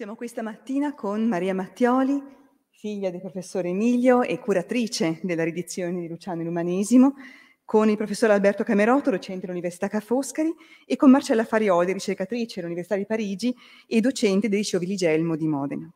Siamo questa mattina con Maria Mattioli, figlia del professor Emilio e curatrice della ridizione di Luciano in Umanesimo, con il professor Alberto Camerotto, docente dell'Università Ca' Foscari, e con Marcella Farioli, ricercatrice dell'Università di Parigi e docente del liceo Viligelmo di Modena.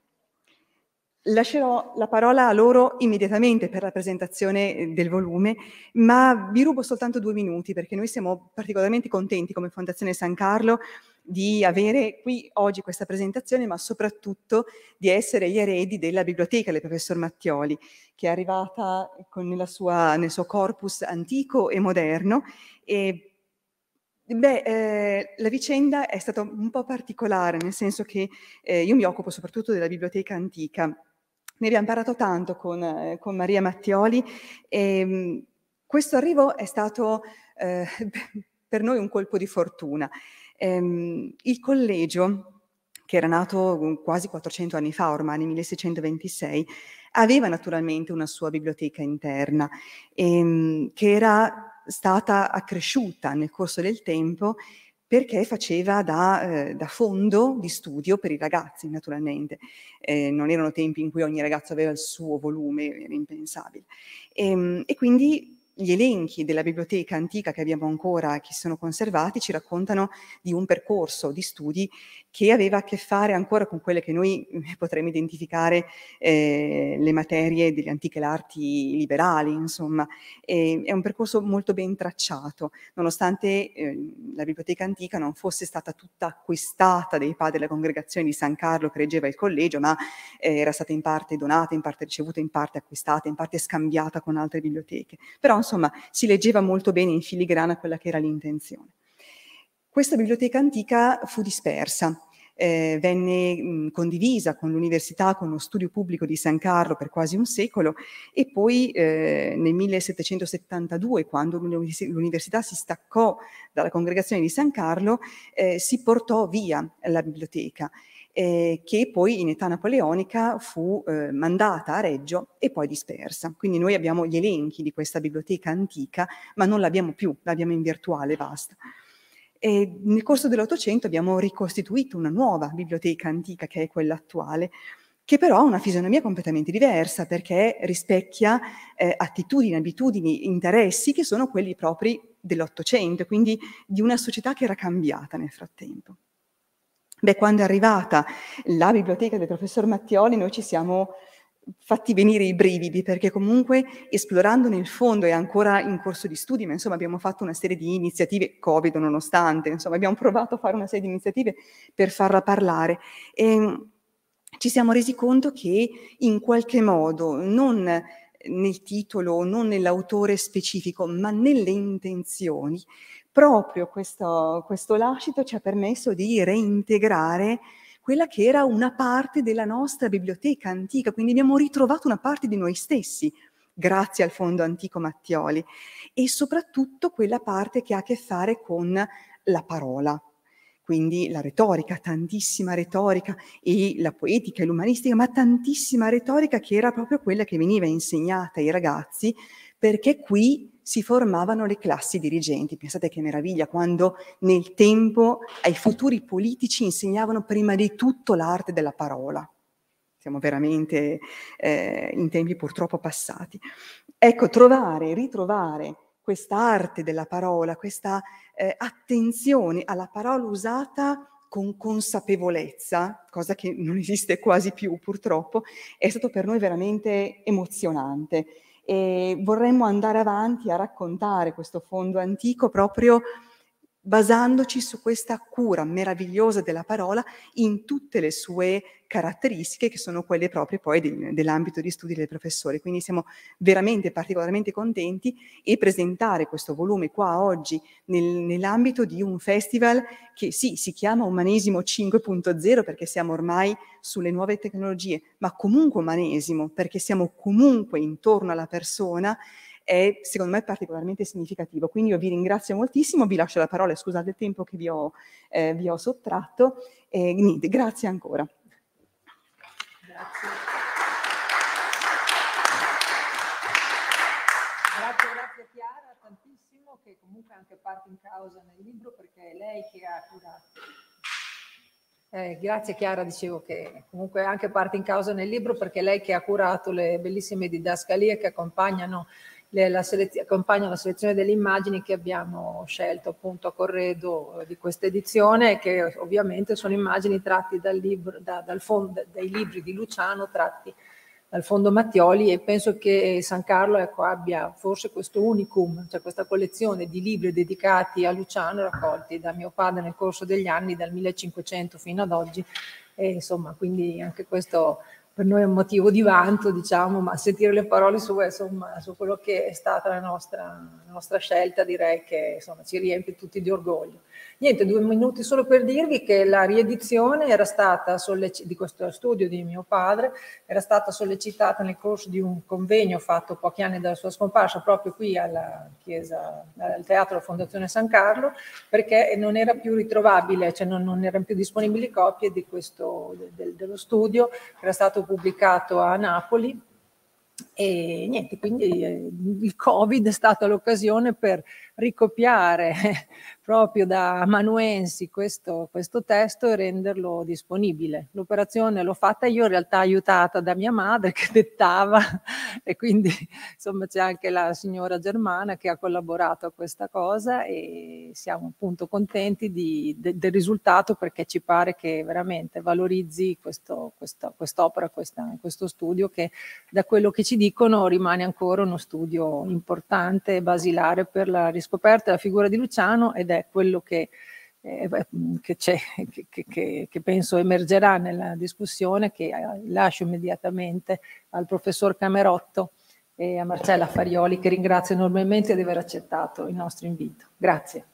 Lascerò la parola a loro immediatamente per la presentazione del volume, ma vi rubo soltanto due minuti perché noi siamo particolarmente contenti come Fondazione San Carlo di avere qui oggi questa presentazione, ma soprattutto di essere gli eredi della biblioteca del professor Mattioli, che è arrivata sua, nel suo corpus antico e moderno. E, beh, eh, la vicenda è stata un po' particolare, nel senso che eh, io mi occupo soprattutto della biblioteca antica. Ne abbiamo parlato tanto con, eh, con Maria Mattioli e ehm, questo arrivo è stato eh, per noi un colpo di fortuna. Ehm, il collegio che era nato quasi 400 anni fa, ormai nel 1626, aveva naturalmente una sua biblioteca interna ehm, che era stata accresciuta nel corso del tempo perché faceva da, eh, da fondo di studio per i ragazzi, naturalmente. Eh, non erano tempi in cui ogni ragazzo aveva il suo volume, era impensabile. E, ehm, e quindi gli elenchi della biblioteca antica che abbiamo ancora, che sono conservati, ci raccontano di un percorso di studi che aveva a che fare ancora con quelle che noi potremmo identificare eh, le materie delle antiche arti liberali, insomma. E, è un percorso molto ben tracciato, nonostante eh, la biblioteca antica non fosse stata tutta acquistata dai padri della congregazione di San Carlo che reggeva il collegio, ma eh, era stata in parte donata, in parte ricevuta, in parte acquistata, in parte scambiata con altre biblioteche. Però insomma si leggeva molto bene in filigrana quella che era l'intenzione. Questa biblioteca antica fu dispersa. Eh, venne mh, condivisa con l'università, con lo studio pubblico di San Carlo per quasi un secolo e poi eh, nel 1772, quando l'università si staccò dalla congregazione di San Carlo, eh, si portò via la biblioteca. Eh, che poi in età napoleonica fu eh, mandata a Reggio e poi dispersa. Quindi noi abbiamo gli elenchi di questa biblioteca antica, ma non l'abbiamo più, l'abbiamo in virtuale, basta. E nel corso dell'Ottocento abbiamo ricostituito una nuova biblioteca antica, che è quella attuale, che però ha una fisionomia completamente diversa perché rispecchia eh, attitudini, abitudini, interessi che sono quelli propri dell'Ottocento, quindi di una società che era cambiata nel frattempo. Beh, quando è arrivata la biblioteca del professor Mattioli, noi ci siamo fatti venire i brividi perché comunque esplorando nel fondo è ancora in corso di studi, ma insomma abbiamo fatto una serie di iniziative, Covid nonostante, insomma abbiamo provato a fare una serie di iniziative per farla parlare. E ehm, ci siamo resi conto che in qualche modo non nel titolo, non nell'autore specifico, ma nelle intenzioni, proprio questo, questo lascito ci ha permesso di reintegrare quella che era una parte della nostra biblioteca antica, quindi abbiamo ritrovato una parte di noi stessi grazie al fondo antico Mattioli e soprattutto quella parte che ha a che fare con la parola, quindi la retorica, tantissima retorica e la poetica e l'umanistica, ma tantissima retorica che era proprio quella che veniva insegnata ai ragazzi perché qui si formavano le classi dirigenti. Pensate che meraviglia quando nel tempo ai futuri politici insegnavano prima di tutto l'arte della parola. Siamo veramente eh, in tempi purtroppo passati. Ecco, trovare, ritrovare questa arte della parola, questa eh, attenzione alla parola usata con consapevolezza, cosa che non esiste quasi più purtroppo, è stato per noi veramente emozionante e vorremmo andare avanti a raccontare questo fondo antico proprio basandoci su questa cura meravigliosa della parola in tutte le sue caratteristiche che sono quelle proprie poi di, dell'ambito di studi del professore. Quindi siamo veramente particolarmente contenti e presentare questo volume qua oggi nel, nell'ambito di un festival che sì, si chiama Umanesimo 5.0 perché siamo ormai sulle nuove tecnologie, ma comunque umanesimo perché siamo comunque intorno alla persona è secondo me particolarmente significativo. Quindi io vi ringrazio moltissimo, vi lascio la parola scusate il tempo che vi ho, eh, vi ho sottratto. E, niente, grazie ancora. Grazie. che comunque anche parte in causa nel libro perché è lei che ha curato. Eh, grazie Chiara, dicevo che comunque anche parte in causa nel libro perché è lei che ha curato le bellissime didascalie che accompagnano le, la accompagna la selezione delle immagini che abbiamo scelto appunto a corredo eh, di questa edizione, che ovviamente sono immagini tratti dal libro, da, dal fondo, dai libri di Luciano tratti dal fondo Mattioli e penso che San Carlo ecco, abbia forse questo unicum, cioè questa collezione di libri dedicati a Luciano raccolti da mio padre nel corso degli anni, dal 1500 fino ad oggi, e insomma quindi anche questo per noi è un motivo di vanto, diciamo, ma sentire le parole su, insomma, su quello che è stata la nostra, la nostra scelta direi che insomma, ci riempie tutti di orgoglio. Niente, due minuti solo per dirvi che la riedizione era stata sollecitata, di questo studio di mio padre, era stata sollecitata nel corso di un convegno fatto pochi anni dalla sua scomparsa proprio qui alla chiesa, al teatro Fondazione San Carlo, perché non era più ritrovabile, cioè non, non erano più disponibili copie di questo, de, dello studio, era stato pubblicato a Napoli e niente, quindi eh, il Covid è stata l'occasione per ricopiare proprio da amanuensi questo, questo testo e renderlo disponibile. L'operazione l'ho fatta io in realtà aiutata da mia madre che dettava e quindi insomma c'è anche la signora Germana che ha collaborato a questa cosa e siamo appunto contenti di, de, del risultato perché ci pare che veramente valorizzi questo, questo, quest'opera, questa, questo studio che da quello che ci dicono rimane ancora uno studio importante e basilare per la risposta riscoperta la figura di Luciano ed è quello che, eh, mm, che, che, che penso emergerà nella discussione che eh, lascio immediatamente al professor Camerotto e a Marcella Farioli che ringrazio enormemente di aver accettato il nostro invito. Grazie.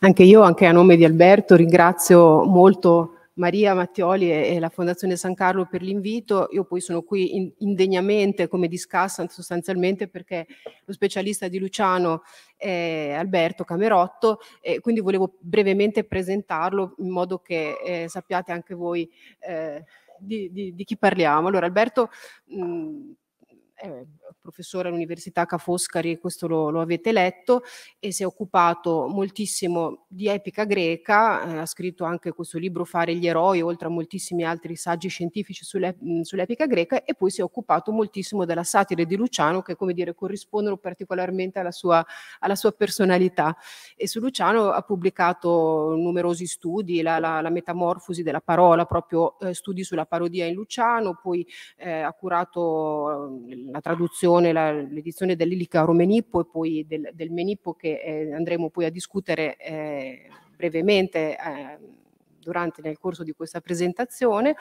Anche io, anche a nome di Alberto, ringrazio molto Maria Mattioli e, e la Fondazione San Carlo per l'invito. Io poi sono qui in, indegnamente come discussant sostanzialmente perché lo specialista di Luciano è Alberto Camerotto e quindi volevo brevemente presentarlo in modo che eh, sappiate anche voi eh, di, di, di, chi parliamo. Allora Alberto mh, mm, professore all'Università Ca' Foscari, questo lo, lo, avete letto, e si è occupato moltissimo di epica greca, eh, ha scritto anche questo libro Fare gli eroi, oltre a moltissimi altri saggi scientifici sulle, mh, mm, sull'epica greca, e poi si è occupato moltissimo della satire di Luciano, che come dire corrispondono particolarmente alla sua, alla sua personalità. E su Luciano ha pubblicato numerosi studi, la, la, la metamorfosi della parola, proprio eh, studi sulla parodia in Luciano, poi eh, ha curato mm, la traduzione produzione, la, l'edizione dell'Ilica Romenippo e poi del, del Menippo che eh, andremo poi a discutere eh, brevemente eh, durante nel corso di questa presentazione.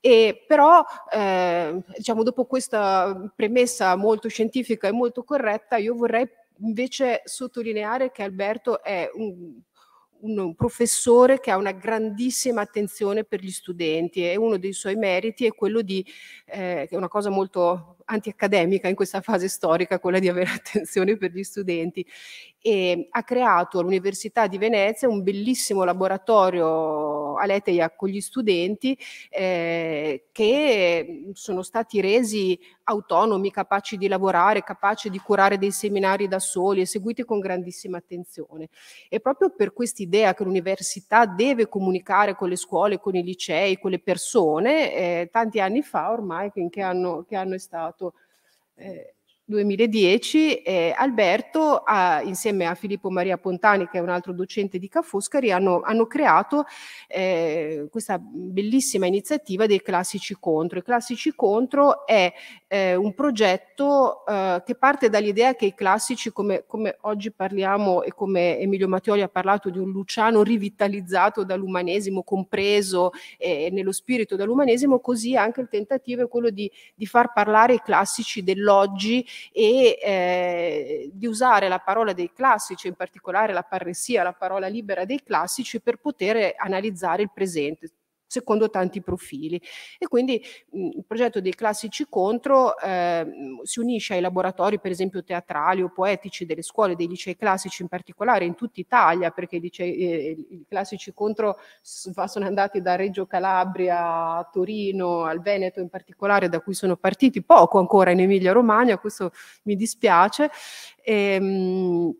E però, eh, diciamo, dopo questa premessa molto scientifica e molto corretta, io vorrei invece sottolineare che Alberto è un un professore che ha una grandissima attenzione per gli studenti e uno dei suoi meriti è quello di, eh, che è una cosa molto antiaccademica in questa fase storica, quella di avere attenzione per gli studenti. E ha creato all'Università di Venezia un bellissimo laboratorio appunto a Leteia con gli studenti eh, che mm, sono stati resi autonomi, capaci di lavorare, capaci di curare dei seminari da soli, seguiti con grandissima attenzione. E proprio per quest'idea che l'università deve comunicare con le scuole, con i licei, con le persone, eh, tanti anni fa ormai, che, anno, che anno è stato? Eh, 2010 eh, Alberto ha, insieme a Filippo Maria Pontani che è un altro docente di Ca' Foscari hanno, hanno creato eh, questa bellissima iniziativa dei classici contro. I classici contro è eh, un progetto eh, che parte dall'idea che i classici come, come, oggi parliamo e come Emilio Mattioli ha parlato di un Luciano rivitalizzato dall'umanesimo compreso nello spirito dall'umanesimo così anche il tentativo è quello di, di far parlare i classici dell'oggi e eh, di usare la parola dei classici, in particolare la parressia, la parola libera dei classici, per poter analizzare il presente secondo tanti profili. E quindi mh, mhmm, il progetto dei classici contro eh, si unisce ai laboratori, per esempio, teatrali o poetici delle scuole, dei licei classici in particolare, in tutta Italia, perché i, licei, eh, i classici contro sono andati da Reggio Calabria a Torino, al Veneto in particolare, da cui sono partiti poco ancora in Emilia Romagna, questo mi dispiace. E, ehm, mh,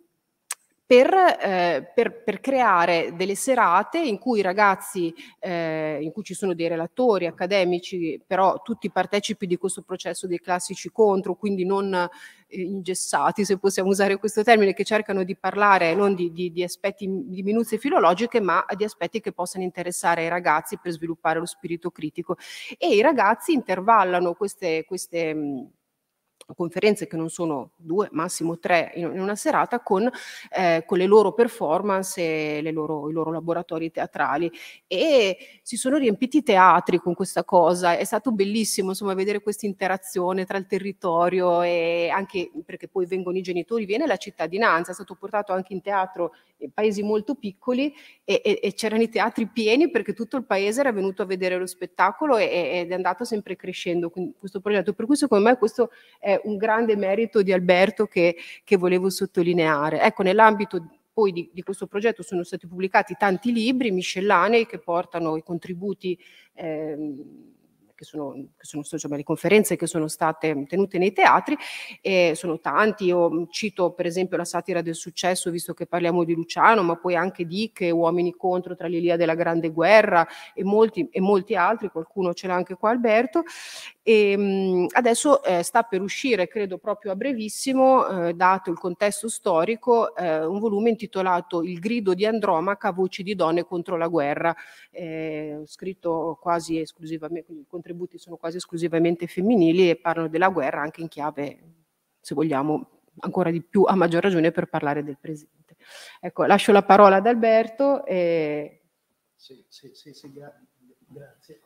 per, eh, per, per, creare delle serate in cui i ragazzi, eh, in cui ci sono dei relatori accademici, però tutti partecipi di questo processo dei classici contro, quindi non eh, ingessati, se possiamo usare questo termine, che cercano di parlare non di, di, di aspetti di minuzie filologiche, ma di aspetti che possano interessare ai ragazzi per sviluppare lo spirito critico. E i ragazzi intervallano queste, queste conferenze che non sono due, massimo tre in, una serata, con, eh, con, le loro performance, le loro, i loro laboratori teatrali. E si sono riempiti i teatri con questa cosa. È stato bellissimo insomma, vedere questa interazione tra il territorio e anche perché poi vengono i genitori, viene la cittadinanza, è stato portato anche in teatro in paesi molto piccoli e, e, e c'erano i teatri pieni perché tutto il paese era venuto a vedere lo spettacolo e, ed è andato sempre crescendo questo progetto. Per cui secondo me questo è un grande merito di Alberto che, che volevo sottolineare. Ecco, nell'ambito poi di, di, questo progetto sono stati pubblicati tanti libri miscellanei che portano i contributi. Ehm, che sono, che sono insomma, le conferenze che sono state tenute nei teatri, eh, sono tanti, io cito per esempio la satira del successo, visto che parliamo di Luciano, ma poi anche di Che, Uomini contro, tra l'Ilia della Grande Guerra e molti, e molti altri, qualcuno ce l'ha anche qua Alberto, e, ehm, adesso eh, sta per uscire, credo proprio a brevissimo, eh, dato il contesto storico, eh, un volume intitolato Il grido di Andromaca, voci di donne contro la guerra, eh, scritto quasi esclusivamente, i contributi sono quasi esclusivamente femminili e parlano della guerra anche in chiave, se vogliamo, ancora di più, a maggior ragione per parlare del presente. Ecco, lascio la parola ad Alberto. E... Sì, sì, sì, gra- grazie.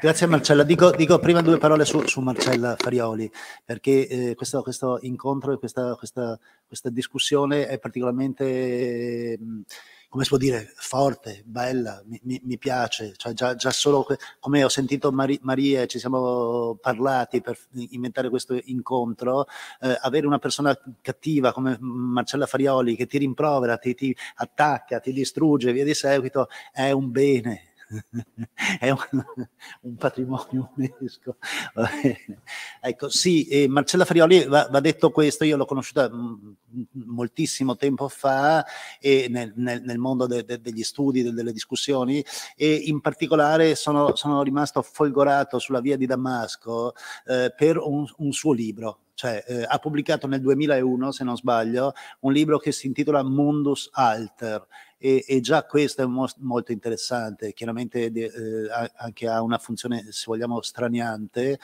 Grazie Marcella, dico, dico, prima due parole su, su Marcella Farioli, perché eh, questo, questo, incontro e questa, questa, questa discussione è particolarmente, eh, come si può dire, forte, bella, mi, mi, mi piace, cioè già, già, solo come ho sentito Mari, Maria, ci siamo parlati per inventare questo incontro, eh, avere una persona cattiva come Marcella Farioli che ti rimprovera, ti, ti attacca, ti distrugge, via di seguito, è un bene è un, un, patrimonio UNESCO. ecco, sì, eh, Marcella Frioli va, va, detto questo, io l'ho conosciuta mm, mm, moltissimo tempo fa eh, nel, nel, nel, mondo de, de, degli studi, de, delle discussioni e in particolare sono, sono, rimasto folgorato sulla via di Damasco eh, per un, un suo libro. Cioè, eh, ha pubblicato nel 2001, se non sbaglio, un libro che si intitola Mundus Alter e, e già questo è mo- molto interessante, chiaramente eh, anche ha una funzione, se vogliamo, straniante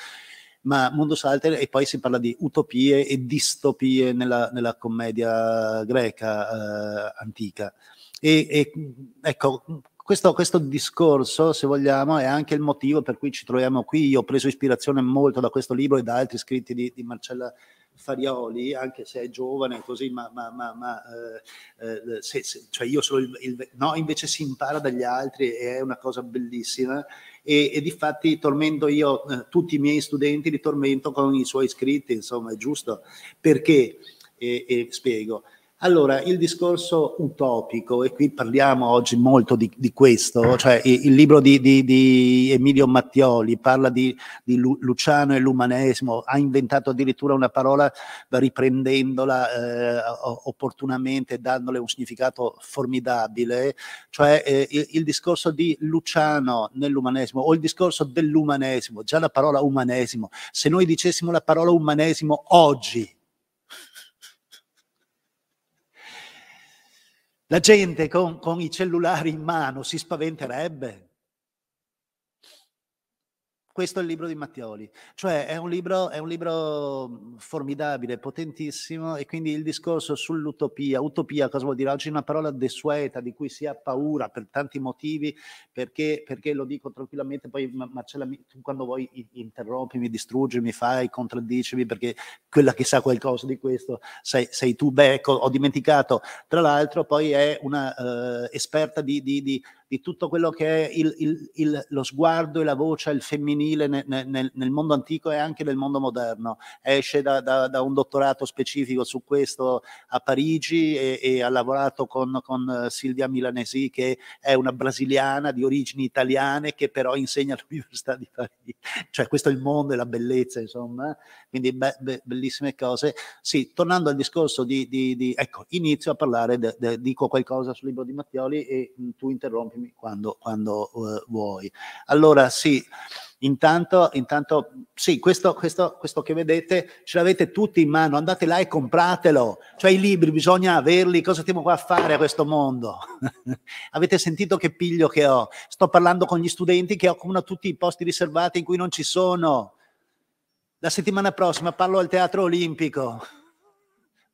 ma Mondo Salter e poi si parla di utopie e distopie nella, nella commedia greca eh, antica. E, e ecco, questo, questo, discorso, se vogliamo, è anche il motivo per cui ci troviamo qui. Io ho preso ispirazione molto da questo libro e da altri scritti di, di Marcella Farioli, anche se è giovane così, ma, ma, ma, ma eh, eh se, se, cioè io sono il, il, no, invece si impara dagli altri e è una cosa bellissima. E, e difatti tormento io eh, tutti i miei studenti, li tormento con i suoi scritti, insomma, è giusto perché, e, e spiego allora, il discorso utopico, e qui parliamo oggi molto di, di questo, cioè il, il libro di, di, di, Emilio Mattioli parla di, Luciano e l'umanesimo, ha inventato addirittura una parola riprendendola eh, opportunamente, dandole un significato formidabile, cioè eh, il, il, discorso di Luciano nell'umanesimo o il discorso dell'umanesimo, già la parola umanesimo, se noi dicessimo la parola umanesimo oggi, La gente con, con i cellulari in mano si spaventerebbe. Questo è il libro di Mattioli, cioè è un libro, è un libro mm, formidabile, potentissimo e quindi il discorso sull'utopia, utopia cosa vuol dire? Oggi è una parola desueta di cui si ha paura per tanti motivi, perché, perché lo dico tranquillamente, poi Marcella, tu quando vuoi interrompimi, mi fai, contraddicimi, perché quella che sa qualcosa di questo sei, sei tu, beh, ecco, ho dimenticato. Tra l'altro poi è una eh, esperta di, di, di di tutto quello che è il, il, il, lo sguardo e la voce, il femminile nel, nel, nel, mondo antico e anche nel mondo moderno. Esce da, da, da un dottorato specifico su questo a Parigi e, e ha lavorato con, con, eh, Silvia Milanesi, che è una brasiliana di origini italiane che però insegna all'Università di Parigi. Cioè questo è il mondo e la bellezza, insomma. Quindi be, be, bellissime cose. Sì, tornando al discorso di... di, di ecco, inizio a parlare, de, de, dico qualcosa sul libro di Mattioli e mm, tu interrompi chiamarmi quando, quando uh, vuoi. Allora sì, intanto, intanto sì, questo, questo, questo che vedete ce l'avete tutti in mano, andate là e compratelo, cioè i libri bisogna averli, cosa stiamo qua a fare a questo mondo? Avete sentito che piglio che ho? Sto parlando con gli studenti che occupano tutti i posti riservati in cui non ci sono. La settimana prossima parlo al Teatro Olimpico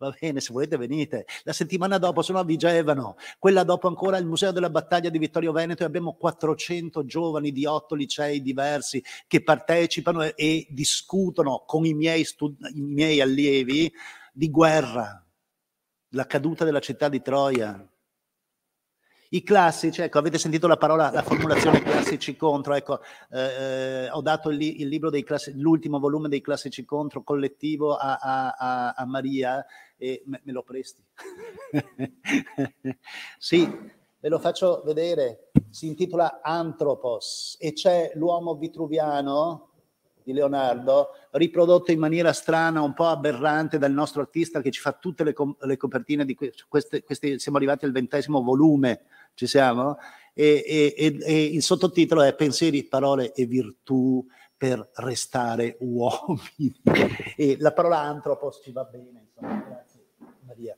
va bene, se volete venite. La settimana dopo sono a Vigevano, quella dopo ancora al Museo della Battaglia di Vittorio Veneto e abbiamo 400 giovani di otto licei diversi che partecipano e, e discutono con i miei, i miei allievi di guerra, la caduta della città di Troia i classici, cioè, ecco, avete sentito la parola, la formulazione classici contro, ecco, eh, eh ho dato il, il libro dei classici, l'ultimo volume dei classici contro collettivo a, a, a Maria e me, me lo presti. sì, ve lo faccio vedere, si intitola Antropos e c'è l'uomo vitruviano di Leonardo, riprodotto in maniera strana, un po' aberrante dal nostro artista che ci fa tutte le, com- le copertine di que- queste, queste, siamo arrivati al ventesimo volume, ci siamo, e, e, e, e il sottotitolo è Pensieri, parole e virtù per restare uomini. e la parola antropos ci va bene, insomma, grazie Maria.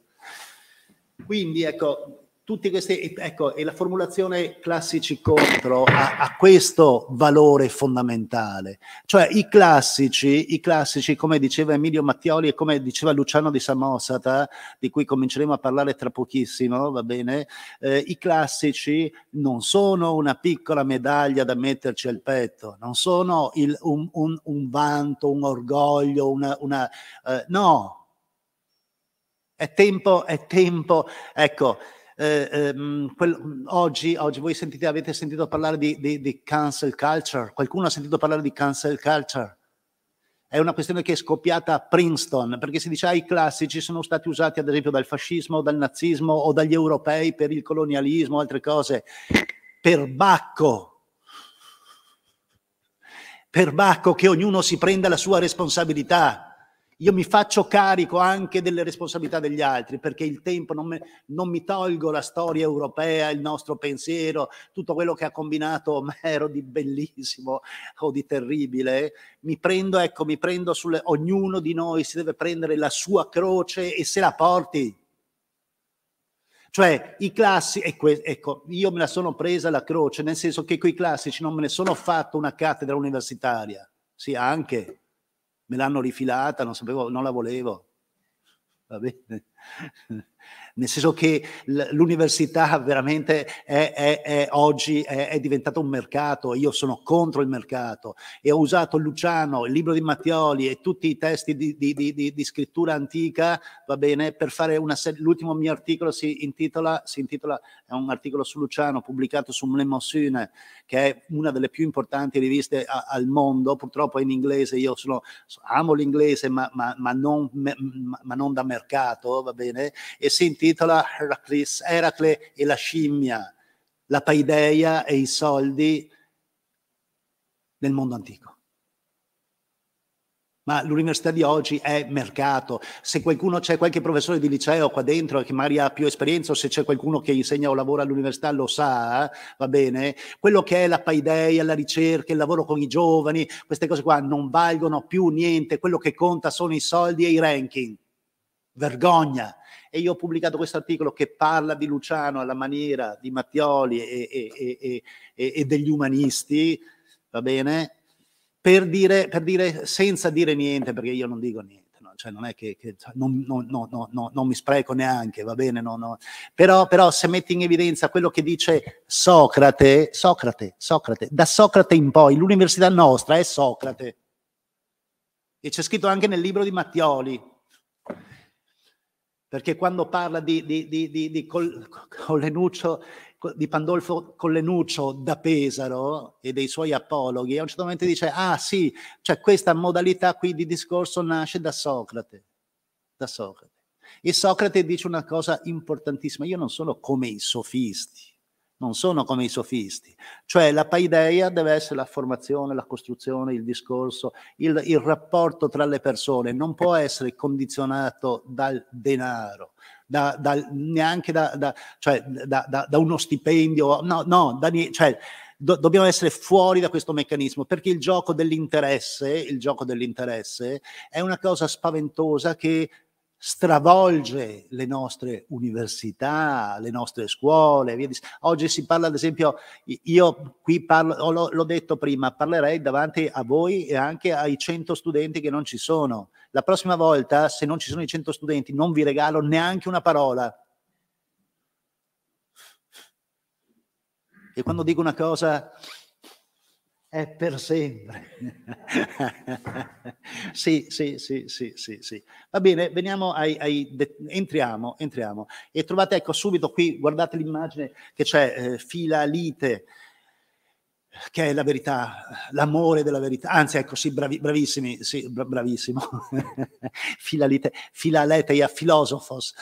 Quindi ecco, tutti questi, ecco, e la formulazione classici contro ha, ha questo valore fondamentale. Cioè i classici, i classici, come diceva Emilio Mattioli e come diceva Luciano di Samosata, di cui cominceremo a parlare tra pochissimo, va bene? Eh, I classici non sono una piccola medaglia da metterci al petto, non sono il, un, un, un, vanto, un orgoglio, una... una eh, no! È tempo, è tempo, ecco, eh, ehm, quel, oggi, oggi, voi sentite, avete sentito parlare di, di, di cancel culture, qualcuno ha sentito parlare di cancel culture? È una questione che è scoppiata a Princeton, perché si dice ah, i classici sono stati usati ad esempio dal fascismo, dal nazismo o dagli europei per il colonialismo, altre cose. Per Bacco, per Bacco che ognuno si prenda la sua responsabilità. Io mi faccio carico anche delle responsabilità degli altri perché il tempo non, me, non, mi tolgo la storia europea, il nostro pensiero, tutto quello che ha combinato Omero di bellissimo o di terribile. Mi prendo, ecco, mi prendo sulle, ognuno di noi si deve prendere la sua croce e se la porti. Cioè, i classici, ecco, ecco, io me la sono presa la croce, nel senso che quei classici non me ne sono fatto una cattedra universitaria, sì, anche me l'hanno rifilata, non sapevo, non la volevo. Va bene? Nel senso che l'università veramente è, è, è oggi è, è diventata un mercato, io sono contro il mercato e ho usato Luciano, il libro di Mattioli e tutti i testi di, di, di, di scrittura antica, va bene, per fare una serie, l'ultimo mio articolo si intitola, si intitola, è un articolo su Luciano pubblicato su Mnemosyne, che è una delle più importanti riviste a, al mondo, purtroppo è in inglese, io sono, amo l'inglese ma, ma, ma, non, ma, non, da mercato, va bene, e si intitola Heracles, Eracle e la scimmia, la paideia e i soldi nel mondo antico ma l'università di oggi è mercato. Se qualcuno c'è qualche professore di liceo qua dentro che magari ha più esperienza, o se c'è qualcuno che insegna o lavora all'università lo sa, eh? va bene. Quello che è la paideia, la ricerca, il lavoro con i giovani, queste cose qua non valgono più niente. Quello che conta sono i soldi e i ranking. Vergogna. E io ho pubblicato questo articolo che parla di Luciano alla maniera di Mattioli e, e, e, e degli umanisti, va bene? per dire, per dire, senza dire niente, perché io non dico niente, cioè non è che, che cioè, non, no, no, non, mi spreco neanche, va bene, però, però, se metti in evidenza quello che dice Socrate, Socrate, Socrate, da Socrate in poi, l'università nostra è Socrate, e c'è scritto anche nel libro di Mattioli, perché quando parla di, di, di, di col, Collenuccio di Pandolfo Collenuccio da Pesaro e dei suoi apologhi, a un certo momento dice, ah sì, cioè questa modalità qui di discorso nasce da Socrate, da Socrate. E Socrate dice una cosa importantissima, io non sono come i sofisti, non sono come i sofisti, cioè la paideia deve essere la formazione, la costruzione, il discorso, il, il rapporto tra le persone, non può essere condizionato dal denaro, da, da, neanche da, da, cioè, da, da, da uno stipendio, no, no, nie- cioè, do- dobbiamo essere fuori da questo meccanismo perché il gioco dell'interesse, il gioco dell'interesse è una cosa spaventosa che stravolge le nostre università, le nostre scuole. Via di... Oggi si parla, ad esempio, io qui parlo, l'ho detto prima, parlerei davanti a voi e anche ai 100 studenti che non ci sono. La prossima volta, se non ci sono i 100 studenti, non vi regalo neanche una parola. E quando dico una cosa è per sempre. sì, sì, sì, sì, sì, sì. Va bene, veniamo ai, ai entriamo, entriamo. E trovate, ecco, subito qui, guardate l'immagine che c'è, eh, fila che è la verità, l'amore della verità. Anzi, ecco, sì, bravi, bravissimi, sì, bra- bravissimo. fila lite, fila leteia, filosofos.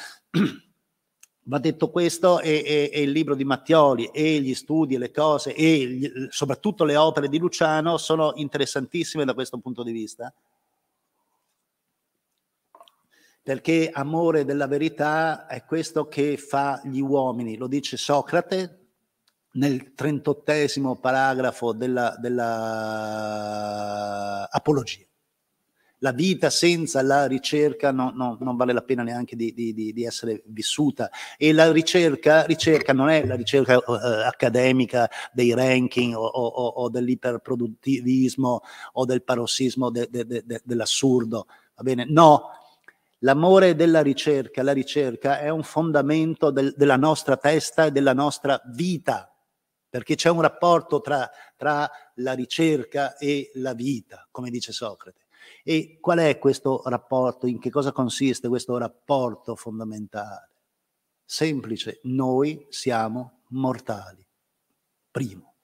Va detto questo, e, e, e, il libro di Mattioli e gli studi, e le cose e gli, soprattutto le opere di Luciano sono interessantissime da questo punto di vista, perché amore della verità è questo che fa gli uomini, lo dice Socrate nel 38 paragrafo della, della Apologia la vita senza la ricerca no, no, non vale la pena neanche di, di, di, essere vissuta. E la ricerca, ricerca non è la ricerca uh, accademica dei ranking o, o, o, dell'iperproduttivismo o del parossismo de, de, de, dell'assurdo. Va bene? No, l'amore della ricerca, la ricerca è un fondamento del, della nostra testa e della nostra vita perché c'è un rapporto tra, tra la ricerca e la vita, come dice Socrate. E qual è questo rapporto? In che cosa consiste questo rapporto fondamentale? Semplice, noi siamo mortali. Primo,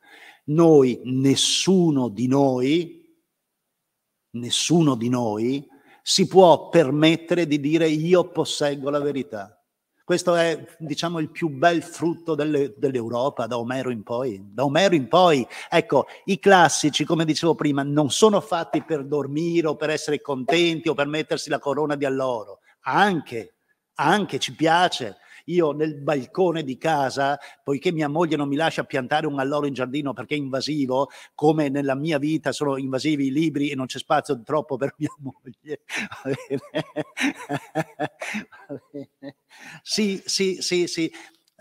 noi, nessuno di noi, nessuno di noi si può permettere di dire io posseggo la verità. Questo è, diciamo, il più bel frutto delle, dell'Europa da Omero in poi. Da Omero in poi, ecco, i classici, come dicevo prima, non sono fatti per dormire o per essere contenti o per mettersi la corona di alloro. Anche, anche ci piace, io nel balcone di casa, poiché mia moglie non mi lascia piantare un alloro in giardino perché è invasivo, come nella mia vita sono invasivi i libri e non c'è spazio troppo per mia moglie. Sì, sì, sì, sì.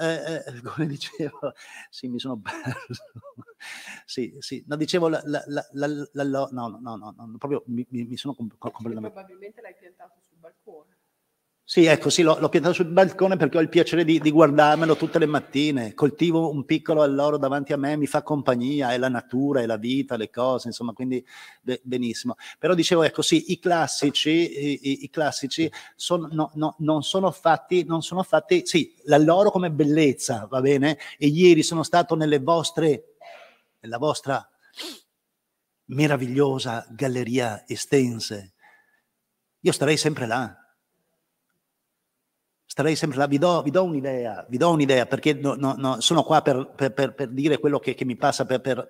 Eh, eh, come dicevo, sì, mi sono perso. sì, sì, no, dicevo, la, la, la, no, no, no, no, proprio mi, mi sono completamente... Probabilmente l'hai piantato sul balcone. Sì, ecco, sì, l'ho, l'ho piantato sul balcone perché ho il piacere di, di, guardarmelo tutte le mattine. Coltivo un piccolo alloro davanti a me, mi fa compagnia, è la natura, è la vita, le cose, insomma, quindi de- benissimo. Però dicevo, ecco, sì, i classici, i, i classici son, no, no, non, sono fatti, non sono fatti, sì, l'alloro come bellezza, va bene? E ieri sono stato nelle vostre, nella vostra meravigliosa galleria estense. Io starei sempre là starei sempre là, vi do, vi do un'idea, vi do un'idea, perché no, no, no, sono qua per, per, per, per, dire quello che, che mi passa, per,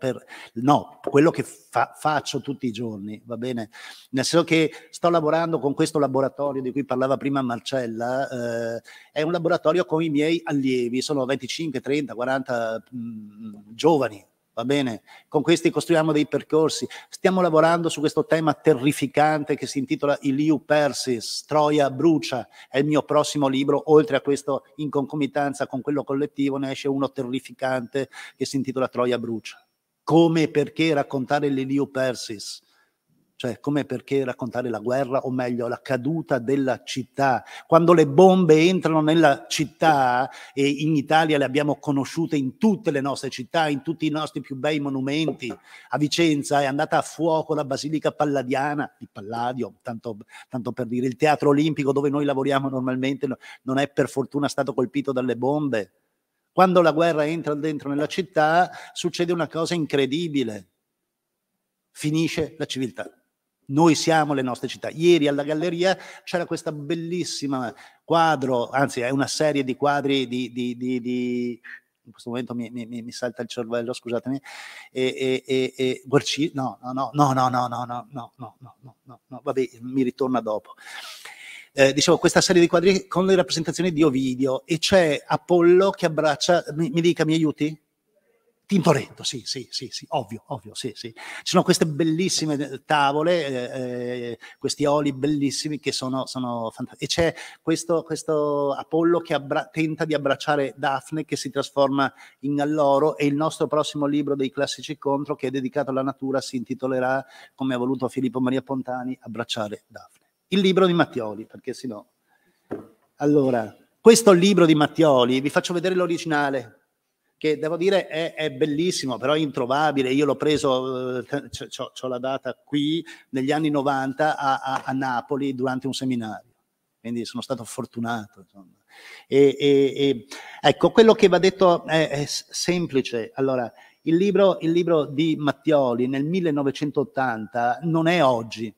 no, quello che fa, faccio tutti i giorni, va bene? Nel senso che sto lavorando con questo laboratorio di cui parlava prima Marcella, eh, è un laboratorio con i miei allievi, sono 25, 30, 40 mh, giovani, va bene? Con questi costruiamo dei percorsi. Stiamo lavorando su questo tema terrificante che si intitola Iliu Persis, Troia brucia, è il mio prossimo libro, oltre a questo in concomitanza con quello collettivo ne esce uno terrificante che si intitola Troia brucia. Come e perché raccontare l'Iliu Persis? Cioè, come perché raccontare la guerra, o meglio, la caduta della città? Quando le bombe entrano nella città, e in Italia le abbiamo conosciute in tutte le nostre città, in tutti i nostri più bei monumenti, a Vicenza è andata a fuoco la Basilica Palladiana, il Palladio, tanto, tanto per dire, il Teatro Olimpico dove noi lavoriamo normalmente non è per fortuna stato colpito dalle bombe. Quando la guerra entra dentro nella città succede una cosa incredibile, finisce la civiltà. Noi siamo le nostre città. Ieri alla galleria c'era questa bellissima quadro, anzi è una serie di quadri di... di, di, di in questo momento mi, mi, mi, salta il cervello, scusatemi, e, e, e, Guerci, no, no, no, no, no, no, no, no, no, no, no, no, no, vabbè, mi ritorna dopo. Eh, dicevo, questa serie di quadri con le rappresentazioni di Ovidio e c'è Apollo che abbraccia, mi, mi dica, mi aiuti? Tintoretto, sì, sì, sì, sì, ovvio, ovvio, sì, sì. Ci sono queste bellissime eh, tavole, eh, eh, questi oli bellissimi che sono, sono fantastici. E c'è questo, questo Apollo che abbra- tenta di abbracciare Daphne che si trasforma in alloro e il nostro prossimo libro dei classici contro che è dedicato alla natura si intitolerà, come ha voluto Filippo Maria Pontani, Abbracciare Daphne. Il libro di Mattioli, perché sennò... Allora, questo libro di Mattioli, vi faccio vedere l'originale, che devo dire è, è bellissimo, però è introvabile. Io l'ho preso, eh, ho la data qui, negli anni 90 a, a, a, Napoli durante un seminario, quindi sono stato fortunato. E, e, e, ecco, quello che va detto è, è semplice. Allora, il libro, il libro di Mattioli nel 1980 non è oggi,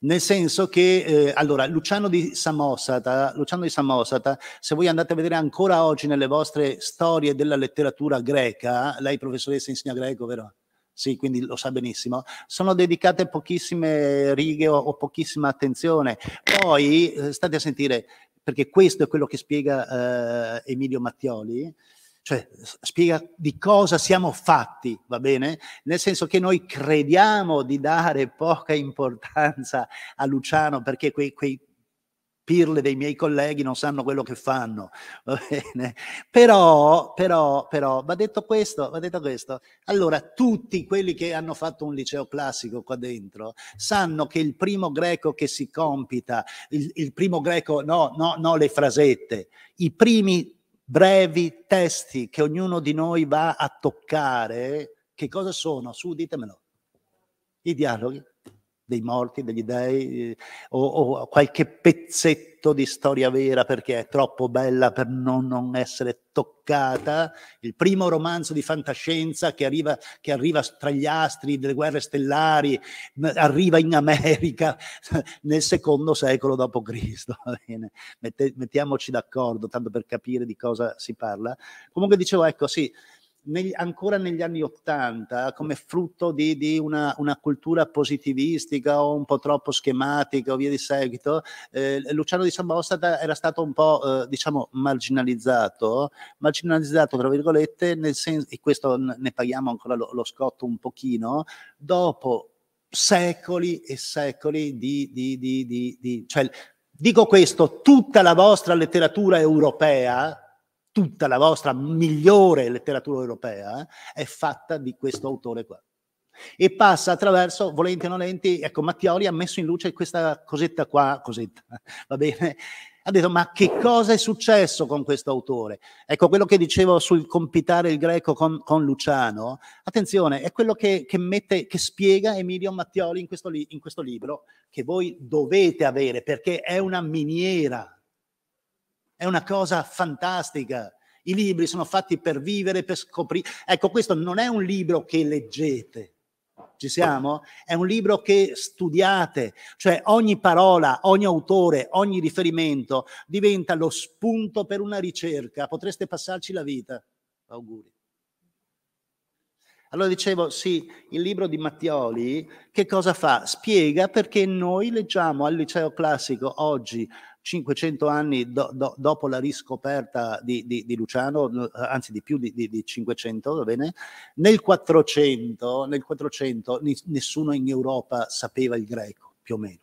nel senso che, eh, allora, Luciano di, Samosata, Luciano di Samosata, se voi andate a vedere ancora oggi nelle vostre storie della letteratura greca, lei professoressa insegna greco, vero? sì, quindi lo sa benissimo, sono dedicate pochissime righe o, o pochissima attenzione. Poi, eh, state a sentire, perché questo è quello che spiega eh, Emilio Mattioli, cioè spiega di cosa siamo fatti, va bene? Nel senso che noi crediamo di dare poca importanza a Luciano perché quei, quei pirle dei miei colleghi non sanno quello che fanno, va bene? Però, però, però, va detto questo, va detto questo, allora tutti quelli che hanno fatto un liceo classico qua dentro sanno che il primo greco che si compita, il, il primo greco, no, no, no le frasette, i primi brevi testi che ognuno di noi va a toccare, che cosa sono? Su, ditemelo. I dialoghi dei morti, degli dei, eh, o, o, qualche pezzetto di storia vera perché è troppo bella per non, non essere toccata. Il primo romanzo di fantascienza che arriva, che arriva, tra gli astri delle guerre stellari, arriva in America nel secondo secolo d.C. Mettiamoci d'accordo, tanto per capire di cosa si parla. Comunque dicevo, ecco sì, negli, ancora negli anni Ottanta come frutto di, di una, una, cultura positivistica o un po' troppo schematica o via di seguito, eh, Luciano di Sambosta era stato un po' eh, diciamo marginalizzato, marginalizzato tra virgolette, nel senso, e questo ne paghiamo ancora lo, lo scotto un pochino, dopo secoli e secoli di, di, di, di cioè, dico questo, tutta la vostra letteratura europea, tutta la vostra migliore letteratura europea eh, è fatta di questo autore qua. E passa attraverso, volenti o nolenti, ecco, Mattioli ha messo in luce questa cosetta qua, cosetta, va bene? Ha detto, ma che cosa è successo con questo autore? Ecco, quello che dicevo sul compitare il greco con, con Luciano, attenzione, è quello che, che, mette, che spiega Emilio Mattioli in questo, li, in questo libro, che voi dovete avere, perché è una miniera è una cosa fantastica. I libri sono fatti per vivere, per scoprire. Ecco, questo non è un libro che leggete. Ci siamo? È un libro che studiate, cioè ogni parola, ogni autore, ogni riferimento diventa lo spunto per una ricerca. Potreste passarci la vita. Auguri. Allora dicevo, sì, il libro di Mattioli che cosa fa? Spiega perché noi leggiamo al liceo classico oggi 500 anni do, do, dopo la riscoperta di, di, di, Luciano, anzi di più di, di 500, va bene? Nel 400, nel 400 nessuno in Europa sapeva il greco, più o meno.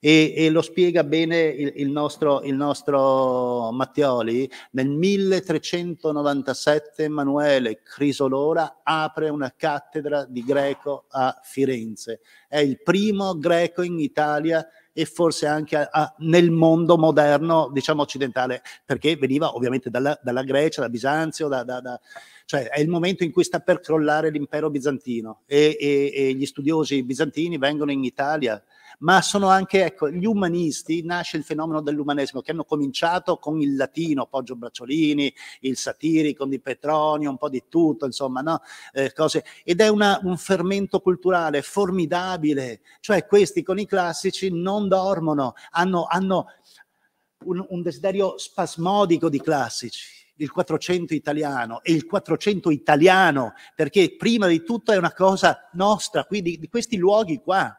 E, e, lo spiega bene il, il, nostro, il, nostro, Mattioli, nel 1397 Emanuele Crisolora apre una cattedra di greco a Firenze, è il primo greco in Italia e forse anche a, a, nel mondo moderno, diciamo occidentale, perché veniva ovviamente dalla, dalla Grecia, da Bisanzio, da, da, da, cioè è il momento in cui sta per crollare l'impero bizantino e, e, e gli studiosi bizantini vengono in Italia ma sono anche ecco, gli umanisti, nasce il fenomeno dell'umanesimo che hanno cominciato con il latino, Poggio Bracciolini, il satirico di Petronio, un po' di tutto, insomma, no? Eh, cose. Ed è una, un fermento culturale formidabile, cioè questi con i classici non dormono, hanno, hanno un, un desiderio spasmodico di classici il 400 italiano e il 400 italiano, perché prima di tutto è una cosa nostra, qui di, di questi luoghi qua.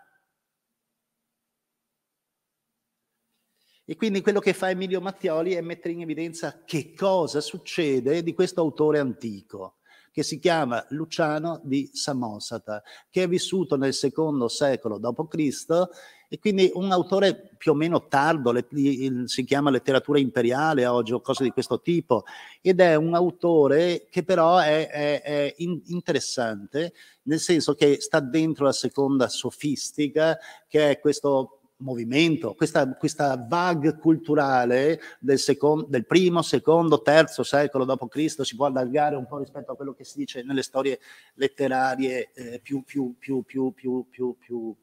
E quindi quello che fa Emilio Mattioli è mettere in evidenza che cosa succede di questo autore antico che si chiama Luciano di Samosata, che è vissuto nel secondo secolo d.C. e quindi un autore più o meno tardo, le, il, si chiama letteratura imperiale oggi o cose di questo tipo, ed è un autore che però è, è, è in, interessante nel senso che sta dentro la seconda sofistica, che è questo movimento, questa, questa vague culturale del, secondo, del, primo, secondo, terzo secolo d.C. si può allargare un po' rispetto a quello che si dice nelle storie letterarie eh, più, più, più, più, più, più, più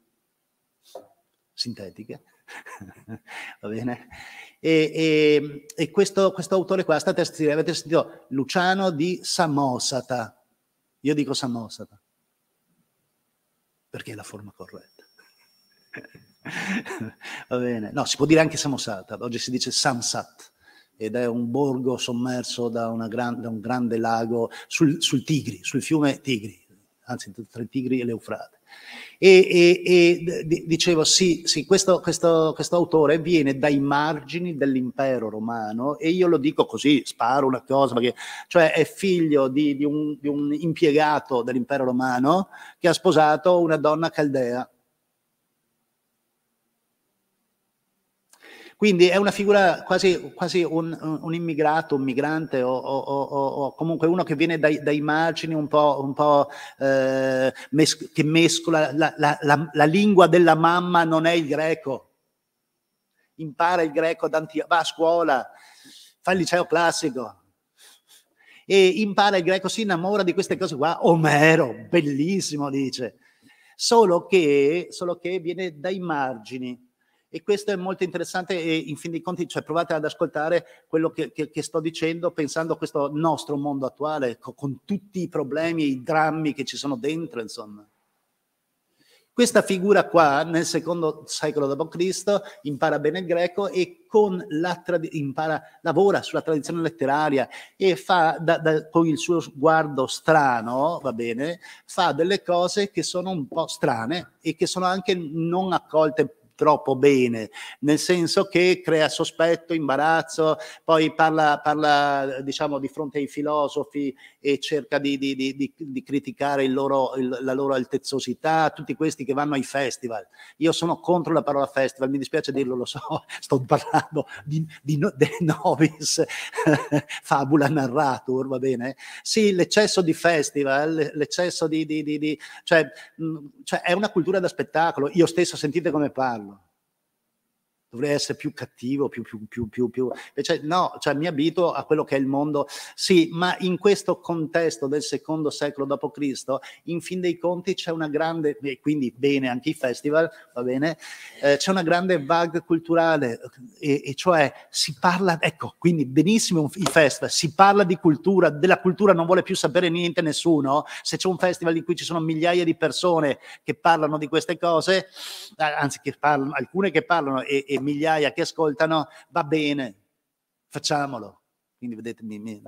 sintetiche. Va bene? E, e, e questo, questo, autore qua, state a sentire, avete sentito Luciano di Samosata. Io dico Samosata perché è la forma corretta. Va bene, no, si può dire anche Samosata, oggi si dice Samsat ed è un borgo sommerso da, gran, da un grande lago sul, sul, Tigri, sul fiume Tigri, anzi tra i Tigri e l'Eufrate. E, e, e dicevo, sì, sì questo, questo, questo, autore viene dai margini dell'impero romano e io lo dico così, sparo una cosa, perché, cioè è figlio di, di, un, di un impiegato dell'impero romano che ha sposato una donna caldea Quindi è una figura quasi, quasi un, un, immigrato, un migrante o, o, o, o, comunque uno che viene dai, dai margini, un po', un po' eh, mes- che mescola la, la, la, la, lingua della mamma, non è il greco. Impara il greco, va a scuola, fa il liceo classico e impara il greco, si innamora di queste cose qua. Omero, bellissimo, dice. Solo che, solo che viene dai margini e questo è molto interessante e in fin dei conti cioè, provate ad ascoltare quello che, che, che, sto dicendo pensando a questo nostro mondo attuale co- con tutti i problemi e i drammi che ci sono dentro, insomma. Questa figura qua, nel secondo secolo d.C., impara bene il greco e la trad- impara, lavora sulla tradizione letteraria e fa, da, da, con il suo sguardo strano, va bene, fa delle cose che sono un po' strane e che sono anche non accolte troppo bene, nel senso che crea sospetto, imbarazzo, poi parla, parla diciamo, di fronte ai filosofi e cerca di, di, di, di criticare il loro, il, la loro altezzosità, tutti questi che vanno ai festival. Io sono contro la parola festival, mi dispiace dirlo, lo so, sto parlando di, di no, de novis fabula narratur, va bene? Sì, l'eccesso di festival, l'eccesso di... di, di, di cioè, mh, cioè è una cultura da spettacolo, io stesso sentite come parlo dovrei essere più cattivo, più, più, più, più, più. Invece no, cioè mi abituo a quello che è il mondo. Sì, ma in questo contesto del secondo secolo d.C., in fin dei conti c'è una grande, e quindi bene anche i festival, va bene, eh, c'è una grande vague culturale, e, e, cioè si parla, ecco, quindi benissimo i festival, si parla di cultura, della cultura non vuole più sapere niente nessuno, se c'è un festival in cui ci sono migliaia di persone che parlano di queste cose, anzi che parlano, alcune che parlano e, e migliaia che ascoltano, va bene, facciamolo. Quindi vedete, mi, mi,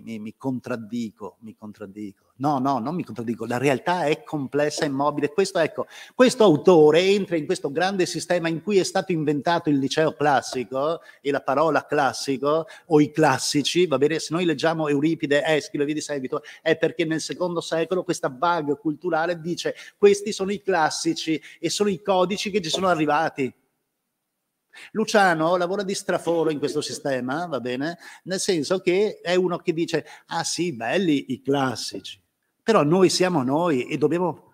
mi, mi, contraddico, mi contraddico. No, no, non mi contraddico, la realtà è complessa e mobile. Questo, ecco, questo autore entra in questo grande sistema in cui è stato inventato il liceo classico e la parola classico o i classici, va bene, se noi leggiamo Euripide, Eschilo e via di seguito, è perché nel secondo secolo questa bug culturale dice questi sono i classici e sono i codici che ci sono arrivati. Luciano lavora di straforo in questo sistema, va bene? Nel senso che è uno che dice, ah sì, belli i classici, però noi siamo noi e dobbiamo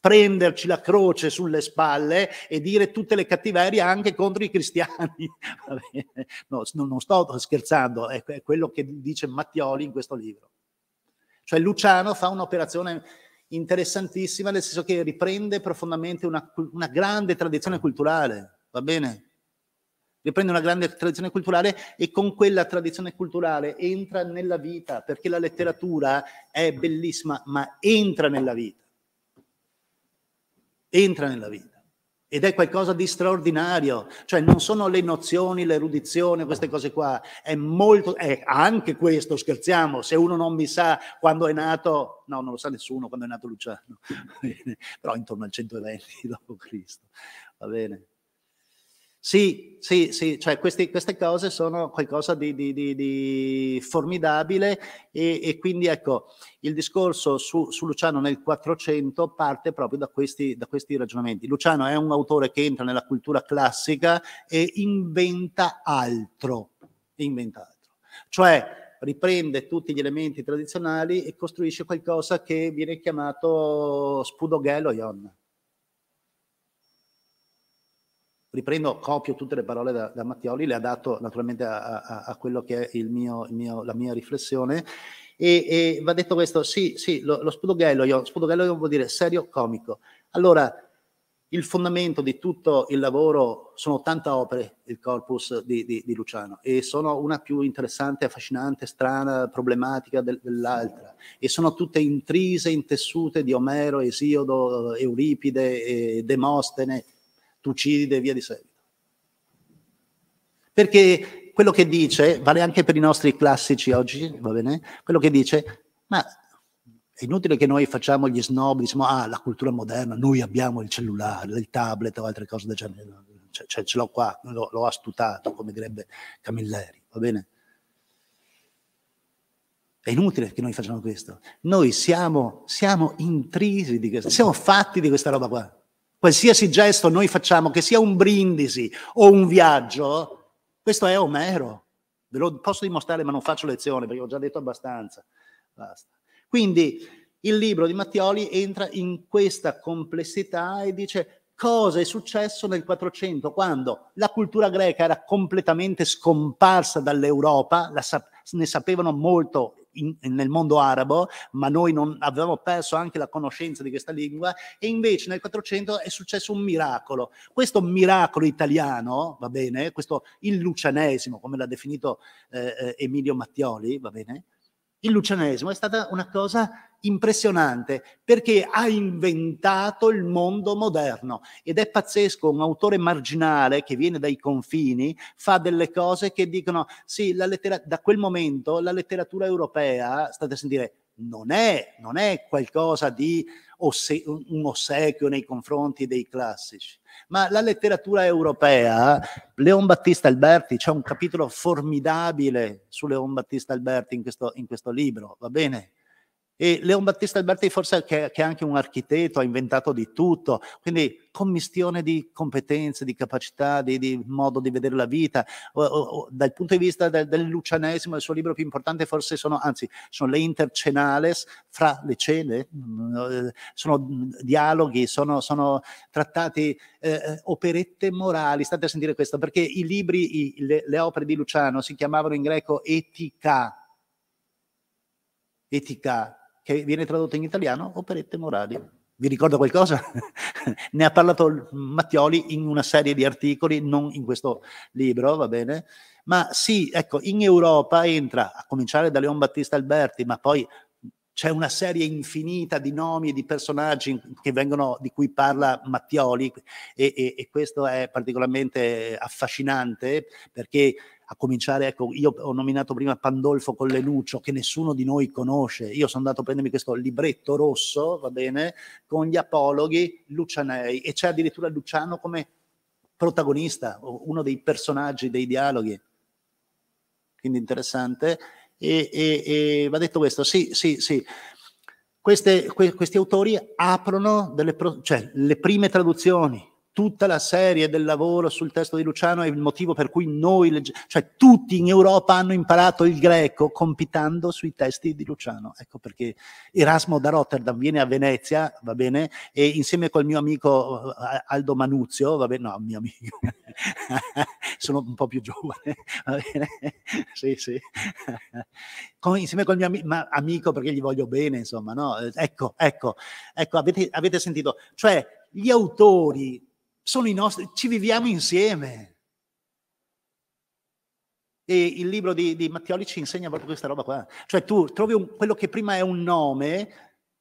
prenderci la croce sulle spalle e dire tutte le cattiverie anche contro i cristiani. no, non sto scherzando, è quello che dice Mattioli in questo libro. Cioè Luciano fa un'operazione interessantissima, nel senso che riprende profondamente una, una grande tradizione culturale, va bene? riprende una grande tradizione culturale e con quella tradizione culturale entra nella vita, perché la letteratura è bellissima, ma entra nella vita. Entra nella vita. Ed è qualcosa di straordinario, cioè non sono le nozioni, l'erudizione, queste cose qua, è molto, è anche questo, scherziamo, se uno non mi sa quando è nato, no, non lo sa nessuno quando è nato Luciano, però intorno al 120 d.C., va bene, sì, sì, sì, cioè questi, queste cose sono qualcosa di, di, di, di formidabile e, e, quindi ecco il discorso su, su, Luciano nel 400 parte proprio da questi, da questi, ragionamenti. Luciano è un autore che entra nella cultura classica e inventa altro, inventa altro. Cioè riprende tutti gli elementi tradizionali e costruisce qualcosa che viene chiamato spudoghello Ion riprendo, copio tutte le parole da, da Mattioli, le adatto naturalmente a, a, a, quello che è il mio, il mio, la mia riflessione. E, e, va detto questo, sì, sì, lo, lo spudoghello, io, spudoghello vuol dire serio comico. Allora, il fondamento di tutto il lavoro sono 80 opere, il corpus di, di, di Luciano, e sono una più interessante, affascinante, strana, problematica del, dell'altra, e sono tutte intrise, intessute di Omero, Esiodo, Euripide, eh, Demostene, Tucidide e via di seguito. Perché quello che dice, vale anche per i nostri classici oggi, va bene? Quello che dice, ma è inutile che noi facciamo gli snob, diciamo, ah, la cultura moderna, noi abbiamo il cellulare, il tablet o altre cose del genere. Cioè, cioè ce l'ho qua, l'ho astutato, come direbbe Camilleri, va bene? È inutile che noi facciamo questo. Noi siamo, siamo intrisi di questo, siamo fatti di questa roba qua. Qualsiasi gesto noi facciamo, che sia un brindisi o un viaggio, questo è Omero. Ve lo posso dimostrare, ma non faccio lezione perché ho già detto abbastanza. Basta. Quindi il libro di Mattioli entra in questa complessità e dice cosa è successo nel 400 quando la cultura greca era completamente scomparsa dall'Europa, sa- ne sapevano molto in, nel mondo arabo, ma noi non, avevamo perso anche la conoscenza di questa lingua e invece nel 400 è successo un miracolo. Questo miracolo italiano, va bene, questo il lucianesimo, come l'ha definito eh, eh Emilio Mattioli, va bene, il lucianesimo è stata una cosa impressionante perché ha inventato il mondo moderno ed è pazzesco, un autore marginale che viene dai confini fa delle cose che dicono sì, la lettera- da quel momento la letteratura europea, state a sentire, non è, non è qualcosa di osse- un ossequio nei confronti dei classici, ma la letteratura europea, Leon Battista Alberti, c'è un capitolo formidabile su Leon Battista Alberti in questo, in questo libro, va bene? E Leon Battista Alberti, forse che, che, è anche un architetto, ha inventato di tutto, quindi commistione di competenze, di capacità, di, di modo di vedere la vita. O, o, dal punto di vista del, del, Lucianesimo, il suo libro più importante forse sono, anzi, sono le intercenales fra le cene, sono dialoghi, sono, sono trattati eh, operette morali. State a sentire questo, perché i libri, i, le, le opere di Luciano si chiamavano in greco etica. Etica, che viene tradotto in italiano Operette morali. Vi ricorda qualcosa? ne ha parlato Mattioli in una serie di articoli, non in questo libro, va bene? Ma sì, ecco, in Europa entra, a cominciare da Leon Battista Alberti, ma poi c'è una serie infinita di nomi e di personaggi vengono, di cui parla Mattioli e, e, e, questo è particolarmente affascinante perché a cominciare, ecco, io ho nominato prima Pandolfo con Lenuccio, che nessuno di noi conosce. Io sono andato a prendermi questo libretto rosso, va bene, con gli apologhi Lucianei, e c'è addirittura Luciano come protagonista, uno dei personaggi dei dialoghi. Quindi interessante. E, e, e va detto questo, sì, sì, sì. Queste, que, questi autori aprono delle, pro, cioè, le prime traduzioni tutta la serie del lavoro sul testo di Luciano è il motivo per cui noi, legge- cioè tutti in Europa hanno imparato il greco compitando sui testi di Luciano. Ecco perché Erasmo da Rotterdam viene a Venezia, va bene, e insieme col mio amico eh, Aldo Manuzio, va bene, no, mio amico, sono un po' più giovane, va bene, sì, sì, Con, insieme col mio ami- amico perché gli voglio bene, insomma, no? Ecco, ecco, ecco, avete, avete sentito, cioè gli autori sono i nostri, ci viviamo insieme. E il libro di, di Mattioli ci insegna proprio questa roba qua. Cioè tu trovi un, quello che prima è un nome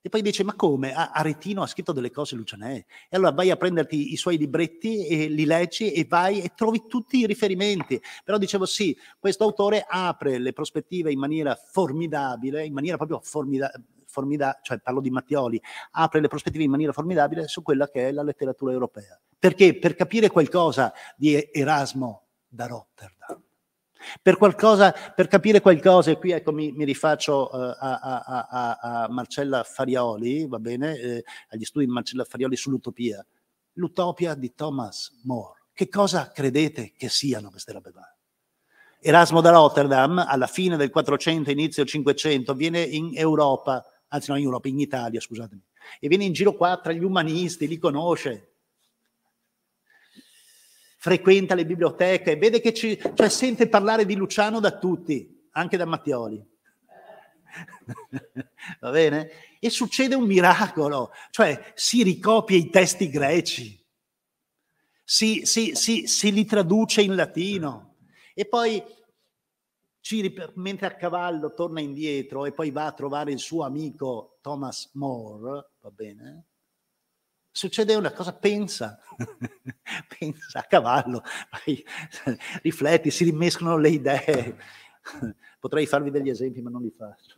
e poi dici ma come? Aretino ha scritto delle cose Lucianè. E allora vai a prenderti i suoi libretti e li leggi e vai e trovi tutti i riferimenti. Però dicevo sì, questo autore apre le prospettive in maniera formidabile, in maniera proprio formidabile formidabile, cioè parlo di Mattioli, apre le prospettive in maniera formidabile su quella che è la letteratura europea. Perché? Per capire qualcosa di Erasmo da Rotterdam. Per, qualcosa, per capire qualcosa, e qui ecco, mi, mi rifaccio uh, a, a, a, a, Marcella Farioli, va bene, eh, agli studi di Marcella Farioli sull'utopia, l'utopia di Thomas More. Che cosa credete che siano queste robe là? Erasmo da Rotterdam, alla fine del 400, inizio del 500, viene in Europa anzi no in Europa, in Italia, scusatemi, e viene in giro qua tra gli umanisti, li conosce, frequenta le biblioteche, vede che ci, cioè sente parlare di Luciano da tutti, anche da Mattioli. Va bene? E succede un miracolo, cioè si ricopia i testi greci, si, si, si, si li traduce in latino e poi Ciri, mentre a cavallo torna indietro e poi va a trovare il suo amico Thomas More, va bene? Succede una cosa, pensa, pensa a cavallo, rifletti, si rimescolano le idee. Potrei farvi degli esempi, ma non li faccio.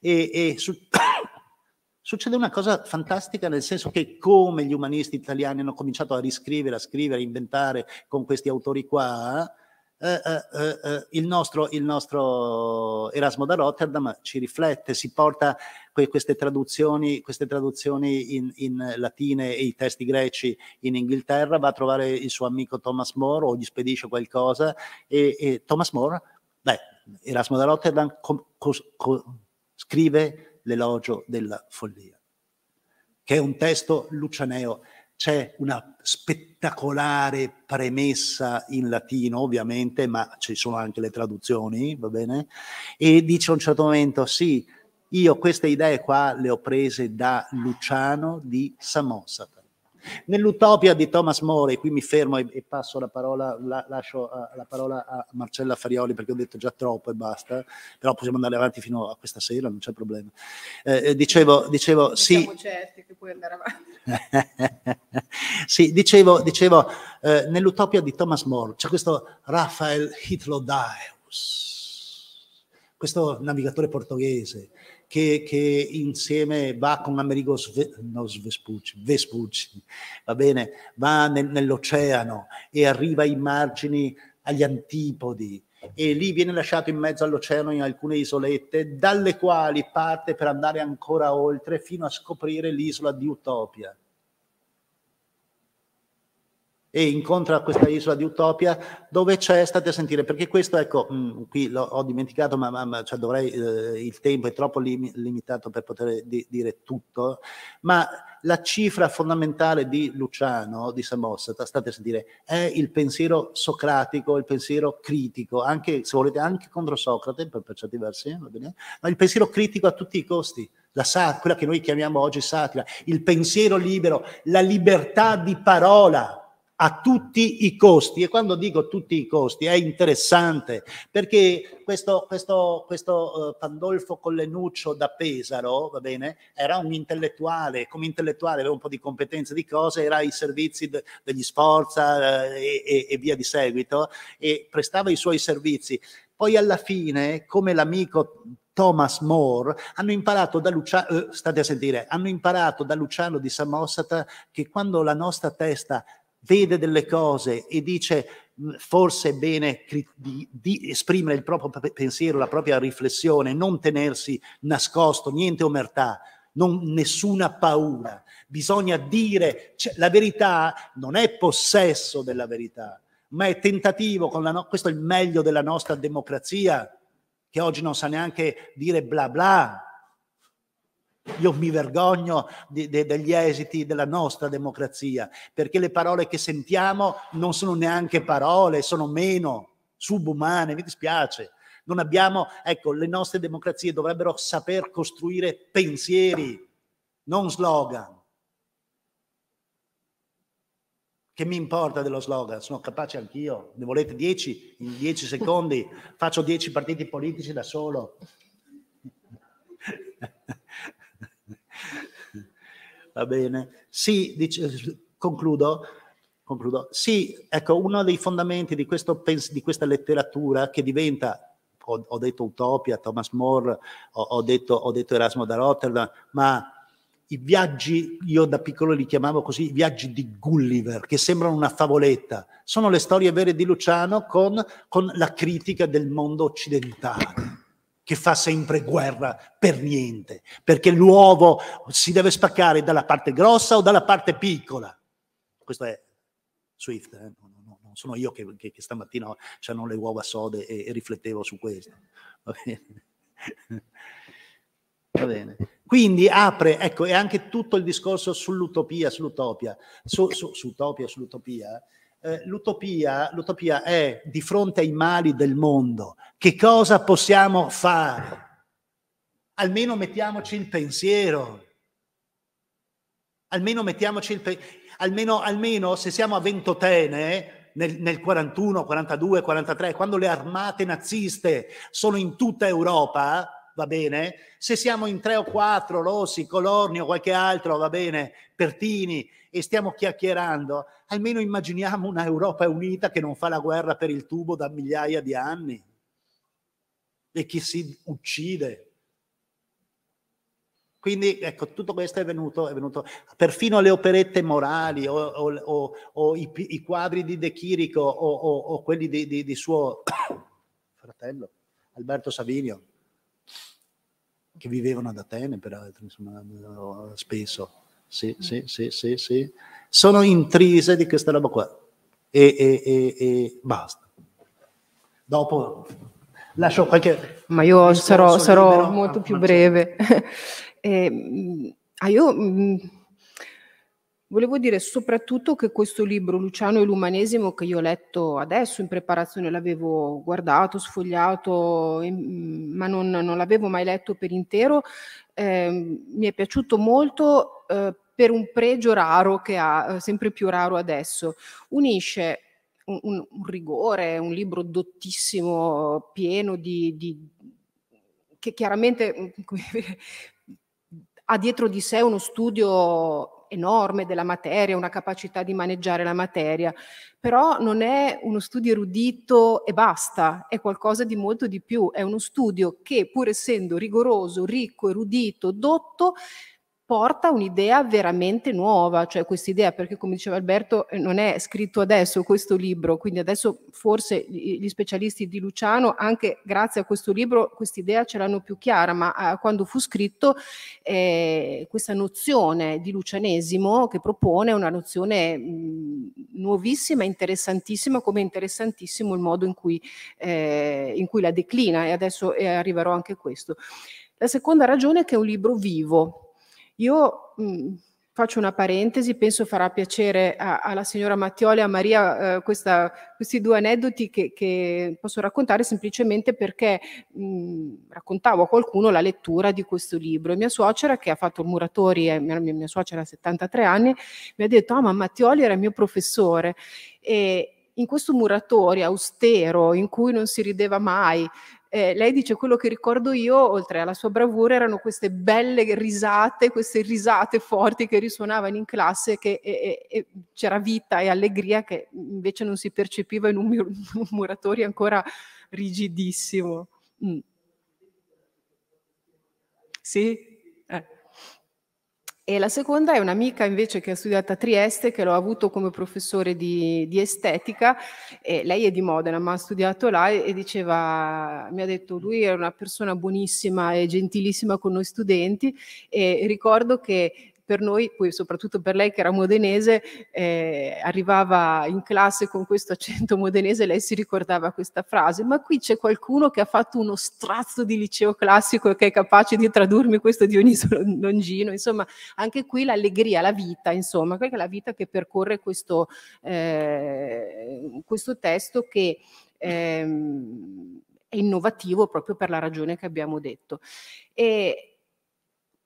E, e su- succede una cosa fantastica nel senso che come gli umanisti italiani hanno cominciato a riscrivere, a scrivere, a inventare con questi autori qua, eh eh, eh, eh, il, nostro, il, nostro, Erasmo da Rotterdam ci riflette, si porta que- queste traduzioni, queste traduzioni in, in, latine e i testi greci in Inghilterra, va a trovare il suo amico Thomas More o gli spedisce qualcosa e, e Thomas More, beh, Erasmo da Rotterdam co- co- co- scrive l'elogio della follia, che è un testo lucianeo c'è una spettacolare premessa in latino, ovviamente, ma ci sono anche le traduzioni, va bene? E dice a un certo momento, sì, io queste idee qua le ho prese da Luciano di Samosata. Nell'utopia di Thomas More, e qui mi fermo e, e passo la parola, la, lascio a, eh, la parola a Marcella Farioli perché ho detto già troppo e basta, però possiamo andare avanti fino a questa sera, non c'è problema. Eh, eh dicevo, dicevo non sì. certi che puoi andare avanti. sì, dicevo, dicevo eh, nell'utopia di Thomas More c'è questo Rafael Hitlodaeus, questo navigatore portoghese che, che insieme va con Amerigo Sve, no, Vespucci, Vespucci, va bene, va nel, nell'oceano e arriva ai margini, agli antipodi, e lì viene lasciato in mezzo all'oceano in alcune isolette, dalle quali parte per andare ancora oltre fino a scoprire l'isola di Utopia e incontra questa isola di Utopia dove c'è, state a sentire, perché questo, ecco, mh, mm, qui l'ho dimenticato, ma, ma, ma cioè dovrei, eh, il tempo è troppo lim- limitato per poter di- dire tutto, ma la cifra fondamentale di Luciano, di Samos, state a sentire, è il pensiero socratico, il pensiero critico, anche, se volete, anche contro Socrate, per, per certi versi, ma il pensiero critico a tutti i costi, sat- quella che noi chiamiamo oggi satira, il pensiero libero, la libertà di parola, a tutti i costi. E quando dico tutti i costi è interessante perché questo, questo, questo eh, Pandolfo Collenuccio da Pesaro, va bene, era un intellettuale, come intellettuale aveva un po' di competenze di cose, era ai servizi de, degli Sforza eh, e, e, e via di seguito e prestava i suoi servizi. Poi alla fine, come l'amico Thomas More, hanno imparato da Luciano, eh, state a sentire, hanno imparato da Luciano di Samosata che quando la nostra testa vede delle cose e dice forse è bene di, di esprimere il proprio pensiero, la propria riflessione, non tenersi nascosto, niente omertà, non, nessuna paura. Bisogna dire, cioè, la verità non è possesso della verità, ma è tentativo, no- questo è il meglio della nostra democrazia, che oggi non sa neanche dire bla bla, io mi vergogno di, de, degli esiti della nostra democrazia, perché le parole che sentiamo non sono neanche parole, sono meno subumane, mi dispiace. Non abbiamo, ecco, le nostre democrazie dovrebbero saper costruire pensieri, non slogan. Che mi importa dello slogan? Sono capace anch'io. Ne volete 10 in 10 secondi? Faccio 10 partiti politici da solo. Va bene? Sì, dice, concludo. Concludo. Sì, ecco, uno dei fondamenti di, questo, di questa letteratura che diventa, ho, ho detto Utopia, Thomas More, ho, ho, detto, ho detto Erasmo da Rotterdam, ma i viaggi, io da piccolo li chiamavo così, i viaggi di Gulliver, che sembrano una favoletta, sono le storie vere di Luciano con, con la critica del mondo occidentale che fa sempre guerra per niente, perché l'uovo si deve spaccare dalla parte grossa o dalla parte piccola. Questo è Swift, eh? non sono io che, che, che stamattina ho le uova sode e, e riflettevo su questo. Va bene. Va bene. Quindi apre, ecco, e anche tutto il discorso sull'utopia, sull'utopia, su, su, sull'utopia, sull'utopia eh, l'utopia, l'utopia è di fronte ai mali del mondo, che cosa possiamo fare? Almeno mettiamoci il pensiero. Almeno mettiamoci il pensiero. Almeno, almeno, se siamo a Ventotene nel, nel 41, 42, 43, quando le armate naziste sono in tutta Europa, va bene? Se siamo in tre o quattro, Rossi, Colorni o qualche altro, va bene, Pertini, e stiamo chiacchierando, almeno immaginiamo un'Europa unita che non fa la guerra per il tubo da migliaia di anni e che si uccide. Quindi ecco, tutto questo è venuto, è venuto perfino le operette morali o, o, o, o i, i, quadri di De Chirico o, quelli di, di, di suo fratello Alberto Savinio che vivevano ad Atene, peraltro, insomma, spesso. Sì, mm. sì, sì, sì, sì. Sono intrise di questa roba qua. E, e, e, e basta. Dopo lascio qualche... Ma io sarò, sarò molto ah, più certo. breve. eh, ah, io... Mh mm, Volevo dire soprattutto che questo libro, Luciano e l'umanesimo, che io ho letto adesso in preparazione, l'avevo guardato, sfogliato, ma non, non l'avevo mai letto per intero, eh, mi è piaciuto molto eh, per un pregio raro che ha, eh, sempre più raro adesso. Unisce un, un, un rigore, un libro dottissimo, pieno di, di che chiaramente ha dietro di sé uno studio enorme della materia, una capacità di maneggiare la materia, però non è uno studio erudito e basta, è qualcosa di molto di più, è uno studio che pur essendo rigoroso, ricco, erudito, dotto, porta un'idea veramente nuova, cioè questa idea, perché come diceva Alberto, eh, non è scritto adesso questo libro, quindi adesso forse gli specialisti di Luciano, anche grazie a questo libro, quest'idea ce l'hanno più chiara, ma eh, quando fu scritto eh, questa nozione di lucianesimo che propone è una nozione mh, mm, nuovissima, interessantissima, come interessantissimo il modo in cui, eh, in cui la declina e adesso eh, arriverò anche a questo. La seconda ragione è che è un libro vivo, io mh, mm, faccio una parentesi, penso farà piacere a, alla signora Mattioli e a Maria eh, questa, questi due aneddoti che, che, posso raccontare semplicemente perché mh, mm, raccontavo a qualcuno la lettura di questo libro. mia suocera, che ha fatto il Muratori, eh, mia, mia, suocera ha 73 anni, mi ha detto, ah ma Mattioli era mio professore. E, in questo muratori austero in cui non si rideva mai, eh, lei dice quello che ricordo io, oltre alla sua bravura, erano queste belle risate, queste risate forti che risuonavano in classe, che e, e, c'era vita e allegria che invece non si percepiva in un, mur- un muratorio ancora rigidissimo. Mm. Sì? E la seconda è un'amica invece che ha studiato a Trieste, che l'ho avuto come professore di, di estetica, lei è di Modena, ma ha studiato là e, diceva, mi ha detto, lui era una persona buonissima e gentilissima con noi studenti e ricordo che per noi, poi soprattutto per lei che era modenese, eh, arrivava in classe con questo accento modenese, lei si ricordava questa frase, ma qui c'è qualcuno che ha fatto uno strazzo di liceo classico che è capace di tradurmi questo Dioniso Longino, insomma anche qui l'allegria, la vita, insomma, quella è la vita che percorre questo, eh, questo testo che... Ehm, è innovativo proprio per la ragione che abbiamo detto. E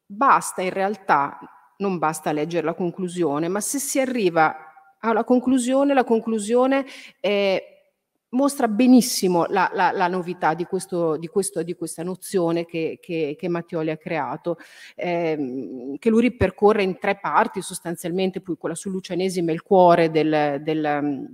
basta in realtà non basta leggere la conclusione, ma se si arriva alla conclusione, la conclusione eh, mostra benissimo la, la, la novità di, questo, di, questo, di, questa nozione che, che, che Mattioli ha creato, eh, che lui ripercorre in tre parti sostanzialmente, poi quella sul lucianesimo è il cuore del, del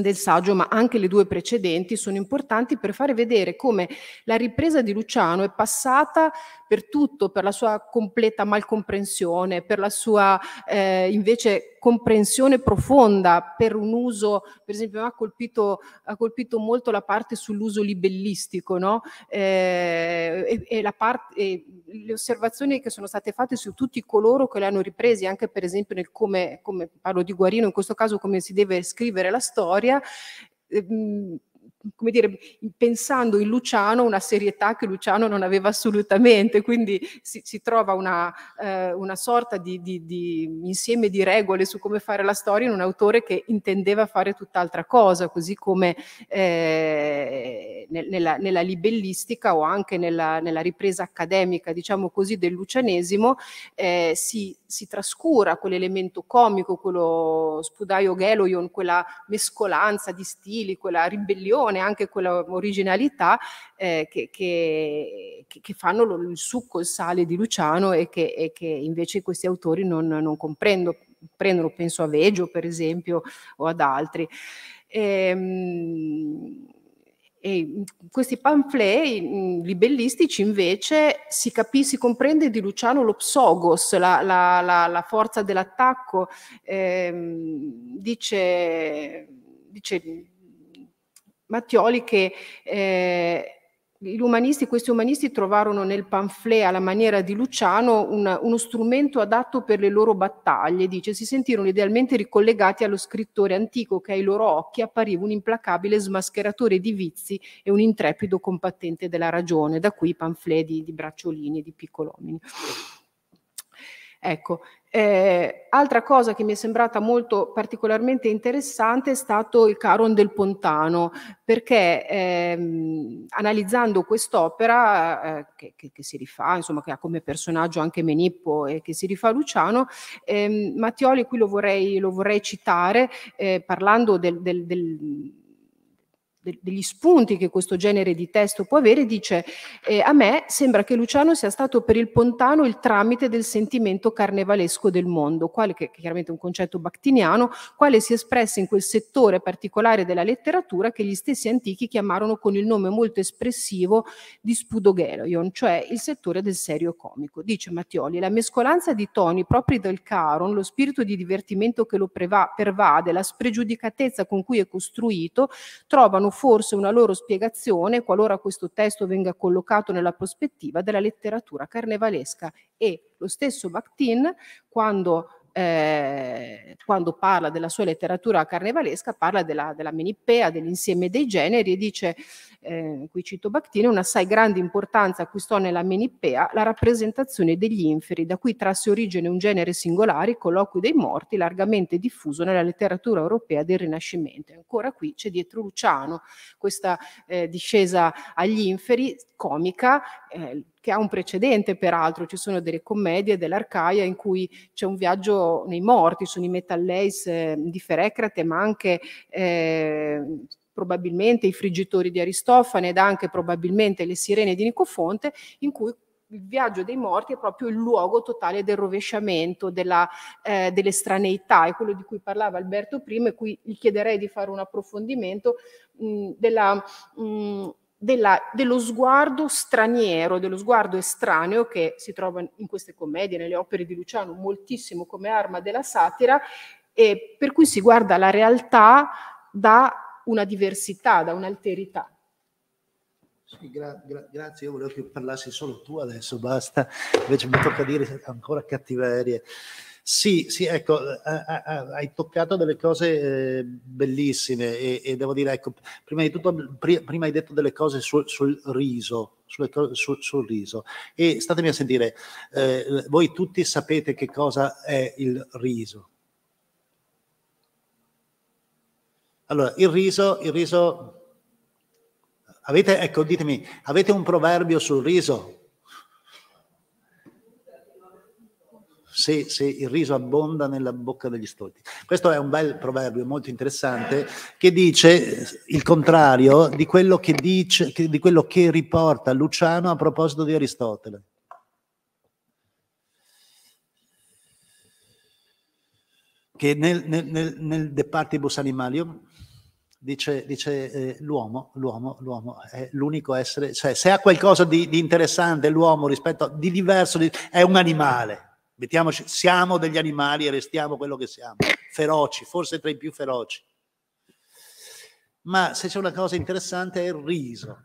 del saggio, ma anche le due precedenti, sono importanti per fare vedere come la ripresa di Luciano è passata per tutto, per la sua completa malcomprensione, per la sua eh, invece comprensione profonda per un uso, per esempio ha colpito, ha colpito molto la parte sull'uso libellistico, no? eh, e, e, parte, e, le osservazioni che sono state fatte su tutti coloro che le hanno riprese, anche per esempio nel come, come parlo di Guarino, in questo caso come si deve scrivere la storia, eh, come dire, pensando in Luciano una serietà che Luciano non aveva assolutamente, quindi si, si trova una, eh, una sorta di, di, di, insieme di regole su come fare la storia in un autore che intendeva fare tutt'altra cosa, così come eh, nella, nella, libellistica o anche nella, nella, ripresa accademica, diciamo così, del lucianesimo, eh, si, si, trascura quell'elemento comico, quello spudaio Geloion, quella mescolanza di stili, quella ribellione anche quella originalità eh, che, che, che, fanno lo, il succo, il sale di Luciano e che, e che invece questi autori non, non comprendono prendono, penso a Veggio per esempio o ad altri. E, ehm, e questi pamphlet mm, libellistici invece si, capì, si comprende di Luciano lo psogos, la, la, la, la forza dell'attacco, eh, dice, dice Mattioli che eh, umanisti, questi umanisti trovarono nel pamphlet alla maniera di Luciano un, uno strumento adatto per le loro battaglie, dice, si sentirono idealmente ricollegati allo scrittore antico che ai loro occhi appariva un implacabile smascheratore di vizi e un intrepido combattente della ragione, da qui i pamphlet di, di Bracciolini e di Piccolomini. Ecco, eh, altra cosa che mi è sembrata molto particolarmente interessante è stato il Caron del Pontano, perché ehm, analizzando quest'opera, eh, che, che, che, si rifà, insomma, che ha come personaggio anche Menippo e che si rifà Luciano, ehm, Mattioli, qui lo vorrei, lo vorrei citare, eh, parlando del, del, del de, degli spunti che questo genere di testo può avere, dice eh, a me sembra che Luciano sia stato per il Pontano il tramite del sentimento carnevalesco del mondo, quale, che, che chiaramente è un concetto bactiniano, quale si espresse in quel settore particolare della letteratura che gli stessi antichi chiamarono con il nome molto espressivo di spudogelion, cioè il settore del serio comico. Dice Mattioli, la mescolanza di toni propri del Caron, lo spirito di divertimento che lo pervade, la spregiudicatezza con cui è costruito, trovano forse una loro spiegazione qualora questo testo venga collocato nella prospettiva della letteratura carnevalesca e lo stesso Bakhtin quando eh, quando parla della sua letteratura carnevalesca, parla della, della menipea, dell'insieme dei generi e dice, eh, qui cito Bactino, un'assai grande importanza acquistò nella menipea la rappresentazione degli inferi, da cui trasse origine un genere singolare, colloquio dei morti, largamente diffuso nella letteratura europea del Rinascimento. E ancora qui c'è dietro Luciano questa eh, discesa agli inferi comica. Eh, che ha un precedente peraltro, ci sono delle commedie dell'Arcaia in cui c'è un viaggio nei morti, sono i metalleis eh, di Ferecrate, ma anche eh, probabilmente i friggitori di Aristofane ed anche probabilmente le sirene di Nicofonte, in cui il viaggio dei morti è proprio il luogo totale del rovesciamento, della, eh, dell'estraneità, è quello di cui parlava Alberto prima e cui gli chiederei di fare un approfondimento mh, della... Mh, della, dello sguardo straniero, dello sguardo estraneo che si trova in queste commedie, nelle opere di Luciano, moltissimo come arma della satira, e per cui si guarda la realtà da una diversità, da un'alterità. Sì, gra- gra- grazie, io volevo che parlassi solo tu adesso, basta, invece mi tocca dire ancora cattiverie. Sì, sì, ecco, eh, eh, eh, hai toccato delle cose bellissime e, e devo dire, ecco, prima di tutto, prima hai detto delle cose sul, sul riso, sulle, sul, sul, riso. E statemi a sentire, eh, voi tutti sapete che cosa è il riso. Allora, il riso, il riso, avete, ecco, ditemi, avete un proverbio sul riso? se, se, il riso abbonda nella bocca degli stolti. Questo è un bel proverbio molto interessante che dice il contrario di quello che, dice, di quello che riporta Luciano a proposito di Aristotele. Che nel, nel, nel De Partibus Animalium dice, dice eh, l'uomo, l'uomo, è l'unico essere, cioè se ha qualcosa di, di interessante l'uomo rispetto a, di diverso, di, è un animale, Mettiamoci, siamo degli animali e restiamo quello che siamo, feroci, forse tra i più feroci. Ma se c'è una cosa interessante è il riso.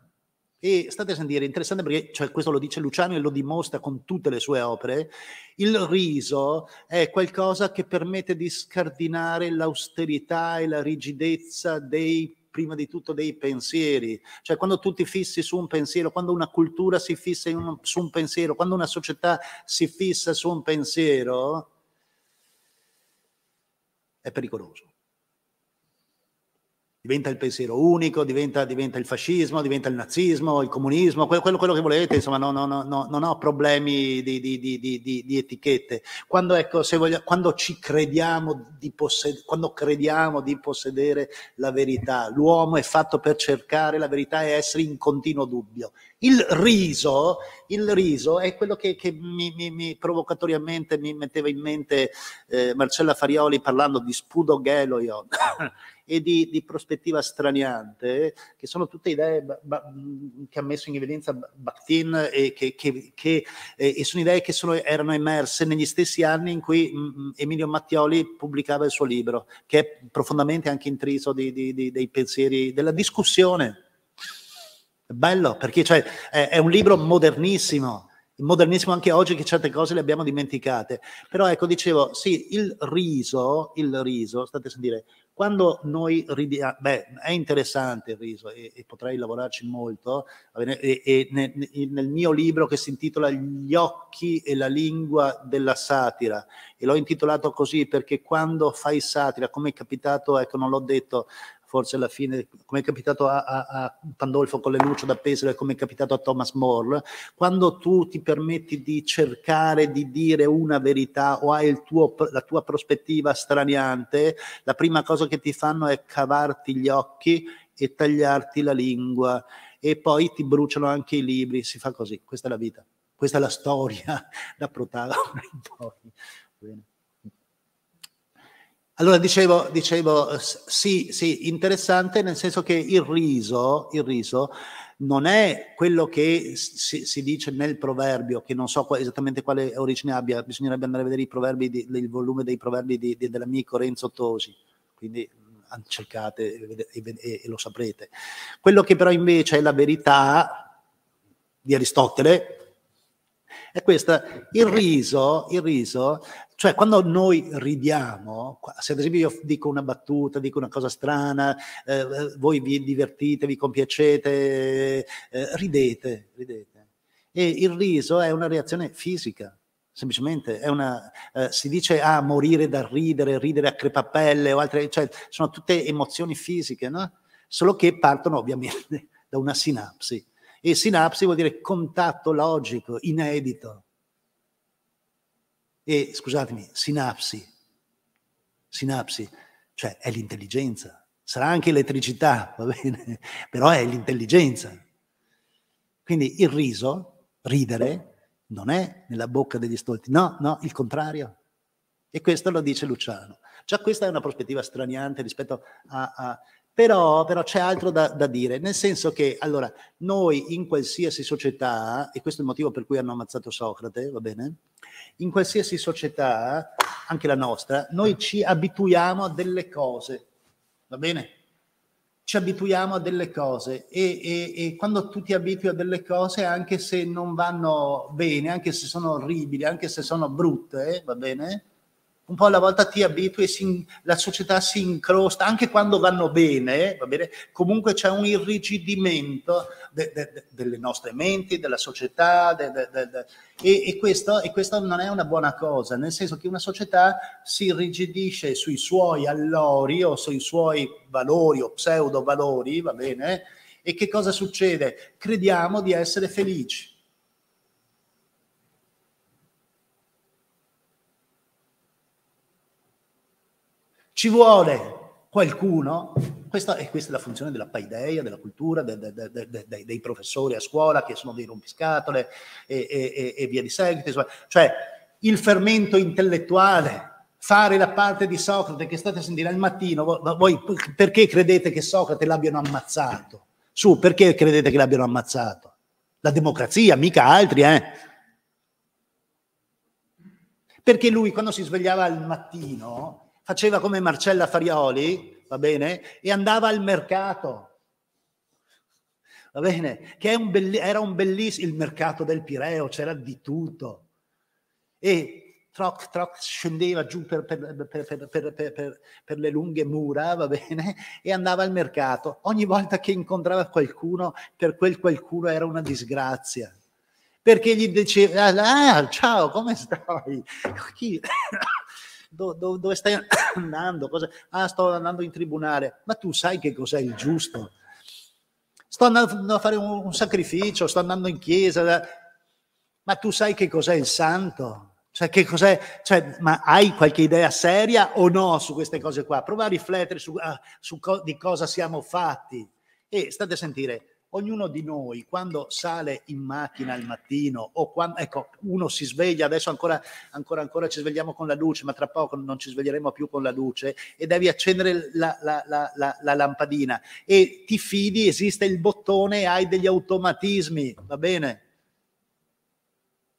E state a sentire, è interessante perché cioè, questo lo dice Luciano e lo dimostra con tutte le sue opere, il riso è qualcosa che permette di scardinare l'austerità e la rigidezza dei prima di tutto dei pensieri, cioè quando tu ti fissi su un pensiero, quando una cultura si fissa un, su un pensiero, quando una società si fissa su un pensiero, è pericoloso diventa il pensiero unico, diventa, diventa, il fascismo, diventa il nazismo, il comunismo, quello, quello che volete, insomma, no, no, no, non ho problemi di, di, di, di di, etichette. Quando, ecco, se voglio, quando, ci crediamo di, possed- quando, crediamo di possedere la verità, l'uomo è fatto per cercare la verità e essere in continuo dubbio. Il riso, il riso è quello che, che mi, mi, mi, provocatoriamente mi metteva in mente eh, Marcella Farioli parlando di spudo geloion e di, di, prospettiva straniante, che sono tutte idee ba, ba, che ha messo in evidenza Bakhtin e che, che, che eh, e sono idee che sono, erano emerse negli stessi anni in cui mh, mm, mm, Emilio Mattioli pubblicava il suo libro, che è profondamente anche intriso di, di, dei pensieri, della discussione Bello, perché cioè, è, è, un libro modernissimo, modernissimo anche oggi che certe cose le abbiamo dimenticate. Però ecco, dicevo, sì, il riso, il riso, state a sentire, quando noi ridiamo, ah, beh, è interessante il riso e, e potrei lavorarci molto, e, e nel, nel mio libro che si intitola Gli occhi e la lingua della satira, e l'ho intitolato così perché quando fai satira, come è capitato, ecco, non l'ho detto, forse alla fine, come è capitato a, a, a Pandolfo con le luci da Pesaro e come è capitato a Thomas More, quando tu ti permetti di cercare di dire una verità o hai tuo, la tua prospettiva straniante, la prima cosa che ti fanno è cavarti gli occhi e tagliarti la lingua e poi ti bruciano anche i libri, si fa così, questa è la vita, questa è la storia da protagonista. Bene. Allora dicevo, dicevo eh, sì, sì, interessante nel senso che il riso, il riso non è quello che si, si, dice nel proverbio, che non so qual, esattamente quale origine abbia, bisognerebbe andare a vedere i proverbi di, il volume dei proverbi di, di, dell'amico Renzo Tosi, quindi mm, cercate e, e, e lo saprete. Quello che però invece è la verità di Aristotele, è questa. il riso, il riso, cioè quando noi ridiamo, se ad esempio io dico una battuta, dico una cosa strana, eh, eh, voi vi divertite, vi compiacete, eh, ridete, ridete. E il riso è una reazione fisica, semplicemente una, eh, si dice ah, morire dal ridere, ridere a crepapelle o altre, cioè sono tutte emozioni fisiche, no? solo che partono ovviamente da una sinapsi e sinapsi vuol dire contatto logico, inedito. E scusatemi, sinapsi, sinapsi, cioè è l'intelligenza, sarà anche elettricità, va bene, però è l'intelligenza. Quindi il riso, ridere, non è nella bocca degli stolti, no, no, il contrario. E questo lo dice Luciano. Già questa è una prospettiva straniante rispetto a, a però, però, c'è altro da, da, dire, nel senso che allora, noi in qualsiasi società, e questo è il motivo per cui hanno ammazzato Socrate, va bene? In qualsiasi società, anche la nostra, noi ci abituiamo a delle cose, va bene? Ci abituiamo a delle cose e, e, e quando tu ti abitui a delle cose, anche se non vanno bene, anche se sono orribili, anche se sono brutte, eh, va bene? un po' alla volta ti abitui, si, la società si incrosta, anche quando vanno bene, va bene? comunque c'è un irrigidimento de, de, de, delle nostre menti, della società, e, e, questo, e questo non è una buona cosa, nel senso che una società si irrigidisce sui suoi allori o sui suoi valori o pseudo valori, va bene? E che cosa succede? Crediamo di essere felici Ci vuole qualcuno, questa, e questa è la funzione della paideia, della cultura, de, de, de, dei professori a scuola che sono dei rompiscatole e, e, e via di seguito, cioè il fermento intellettuale fare la parte di Socrate che state a sentire al mattino, voi perché credete che Socrate l'abbiano ammazzato? Su, perché credete che l'abbiano ammazzato? La democrazia, mica altri, eh? Perché lui quando si svegliava al mattino faceva come Marcella Farioli, va bene, e andava al mercato. Va bene, che un belli- era un bellissimo il mercato del Pireo, c'era di tutto. E troc troc scendeva giù per, per, per, per, le lunghe mura, va bene, e andava al mercato. Ogni volta che incontrava qualcuno, per quel qualcuno era una disgrazia. Perché gli diceva, ah, ciao, come stai? Chi? do, do, dove stai andando? Cosa? Ah, sto andando in tribunale, ma tu sai che cos'è il giusto? Sto andando a fare un, un sacrificio, sto andando in chiesa, ma tu sai che cos'è il santo? Cioè, che cos'è? Cioè, ma hai qualche idea seria o no su queste cose qua? Prova a riflettere su, uh, su co- di cosa siamo fatti. E state a sentire, ognuno di noi quando sale in macchina al mattino o quando, ecco, uno si sveglia, adesso ancora, ancora, ancora ci svegliamo con la luce, ma tra poco non ci sveglieremo più con la luce e devi accendere la, la, la, la lampadina e ti fidi, esiste il bottone, hai degli automatismi, va bene?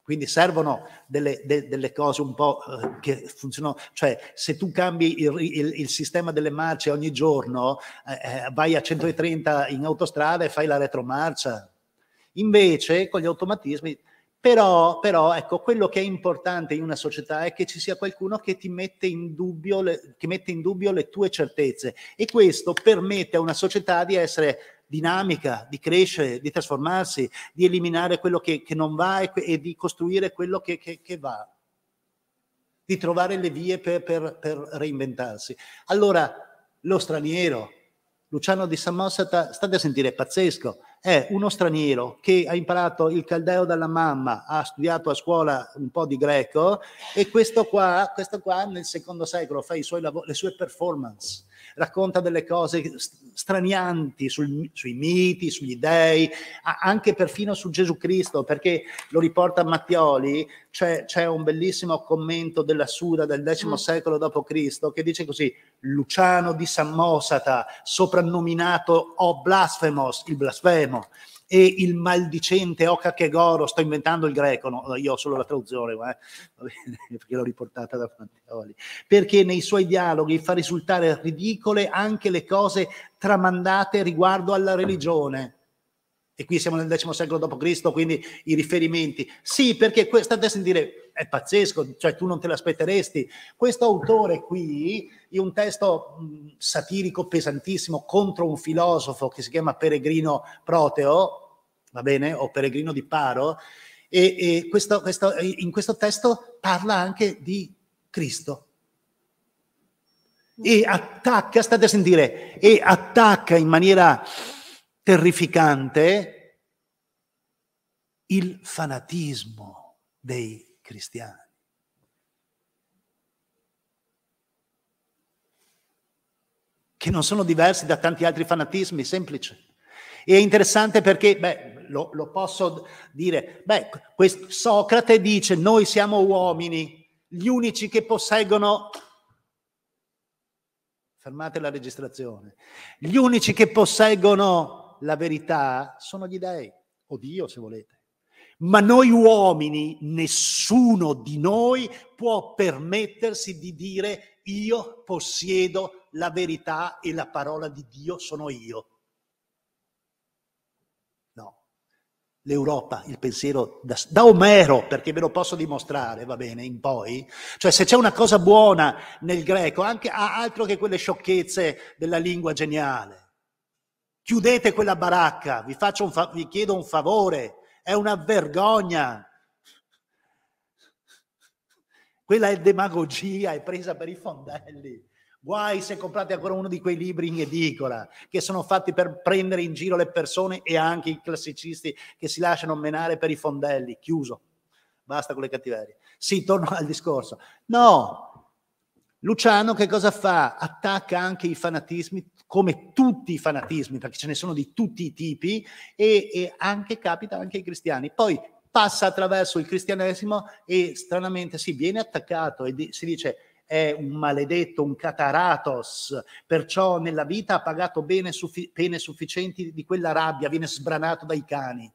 Quindi servono delle, de, delle, cose un po' eh, che funzionano, cioè se tu cambi il, il, il sistema delle marce ogni giorno, eh, eh vai a 130 in autostrada e fai la retromarcia. Invece con gli automatismi, però, però ecco, quello che è importante in una società è che ci sia qualcuno che ti mette in dubbio le, che mette in dubbio le tue certezze e questo permette a una società di essere dinamica, di crescere, di trasformarsi, di eliminare quello che, che non va e, e, di costruire quello che, che, che, va, di trovare le vie per, per, per reinventarsi. Allora, lo straniero, Luciano di Samosata, state a sentire, è pazzesco, è uno straniero che ha imparato il caldeo dalla mamma, ha studiato a scuola un po' di greco e questo qua, questo qua nel secondo secolo fa i suoi, le sue performance racconta delle cose stranianti sul, sui miti, sugli dei, anche perfino su Gesù Cristo, perché lo riporta Mattioli, c'è, c'è un bellissimo commento della Sura del X mm. secolo d.C. che dice così, Luciano di Samosata, soprannominato O Blasphemos, il blasfemo, e il maldicente Okakegoro, sto inventando il greco, no, io ho solo la traduzione, ma, eh, perché l'ho riportata da Panteoli, perché nei suoi dialoghi fa risultare ridicole anche le cose tramandate riguardo alla religione. E qui siamo nel X secolo d.C., quindi i riferimenti. Sì, perché state a sentire, è pazzesco, cioè tu non te l'aspetteresti. Questo autore qui, in un testo satirico pesantissimo contro un filosofo che si chiama Peregrino Proteo, va bene? O Peregrino di Paro. E, e questo, questo, in questo testo parla anche di Cristo. E attacca, state a sentire, e attacca in maniera terrificante il fanatismo dei cristiani. che non sono diversi da tanti altri fanatismi, semplice. E è interessante perché, beh, lo, lo posso dire, beh, questo, Socrate dice noi siamo uomini, gli unici che posseggono fermate la registrazione, gli unici che posseggono la verità sono gli dei, o Dio se volete. Ma noi uomini, nessuno di noi può permettersi di dire io possiedo la verità e la parola di Dio sono io. l'Europa, il pensiero da, da, Omero, perché ve lo posso dimostrare, va bene, in poi. Cioè se c'è una cosa buona nel greco, anche altro che quelle sciocchezze della lingua geniale. Chiudete quella baracca, vi, fa, vi chiedo un favore, è una vergogna. Quella è demagogia, è presa per i fondelli. Guai se comprate ancora uno di quei libri in edicola che sono fatti per prendere in giro le persone e anche i classicisti che si lasciano menare per i fondelli. Chiuso. Basta con le cattiverie. Sì, torno al discorso. No, Luciano che cosa fa? Attacca anche i fanatismi, come tutti i fanatismi, perché ce ne sono di tutti i tipi, e, e anche capita anche ai cristiani. Poi passa attraverso il cristianesimo e stranamente si viene attaccato e di, si dice è un maledetto, un cataratos, perciò nella vita ha pagato bene, suffi- pene sufficienti di quella rabbia, viene sbranato dai cani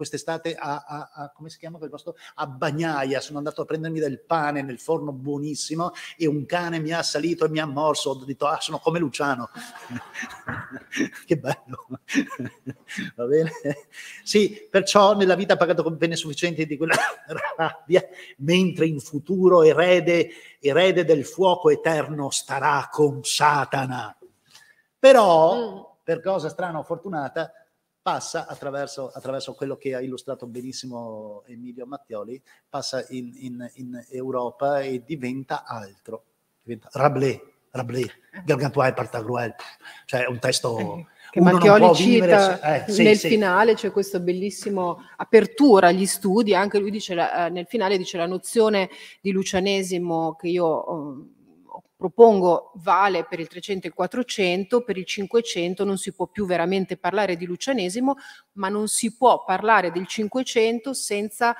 quest'estate a, a, a, come si chiama quel posto? A Bagnaia, sono andato a prendermi del pane nel forno buonissimo e un cane mi ha salito e mi ha morso, ho detto ah sono come Luciano, che bello, va bene? Sì, perciò nella vita ha pagato con pene sufficienti di quella rabbia, mentre in futuro erede, erede del fuoco eterno starà con Satana. Però, mm. per cosa strana o fortunata, passa attraverso, attraverso, quello che ha illustrato benissimo Emilio Mattioli, passa in, in, in Europa e diventa altro, diventa Rabelais, Rabelais, eh. Gargantua e Pantagruel, cioè un testo... Eh, che Mattioli cita vivere, eh, sì, nel sì. finale, c'è questa bellissima apertura agli studi, anche lui dice, la, eh, nel finale dice la nozione di lucianesimo che io propongo vale per il 300 e il 400, per il 500 non si può più veramente parlare di lucianesimo, ma non si può parlare del 500 senza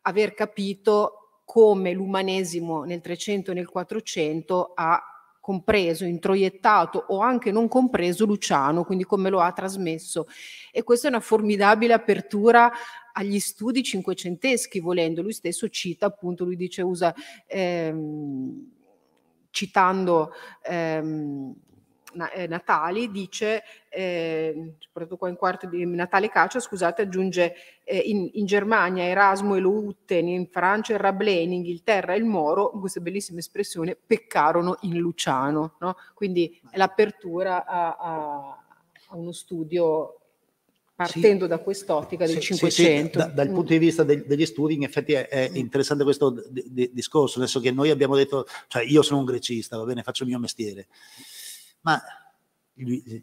aver capito come l'umanesimo nel 300 e nel 400 ha compreso, introiettato o anche non compreso Luciano, quindi come lo ha trasmesso. E questa è una formidabile apertura agli studi cinquecenteschi, volendo. Lui stesso cita, appunto, lui dice, usa... Ehm, citando ehm, eh, Natali, dice, eh, soprattutto qua in quarto di Natale Caccia, scusate, aggiunge eh, in, in, Germania Erasmo e Lutten, in Francia il Rabelais, in Inghilterra il Moro, questa bellissima espressione, peccarono in Luciano, no? quindi è l'apertura a, a, a uno studio partendo sì, da quest'ottica del sì, 500. Sì, da, dal mm. punto di vista de, degli studi, in effetti è, è interessante questo di, di, discorso, adesso che noi abbiamo detto, cioè io sono un grecista, va bene, faccio il mio mestiere, ma gli,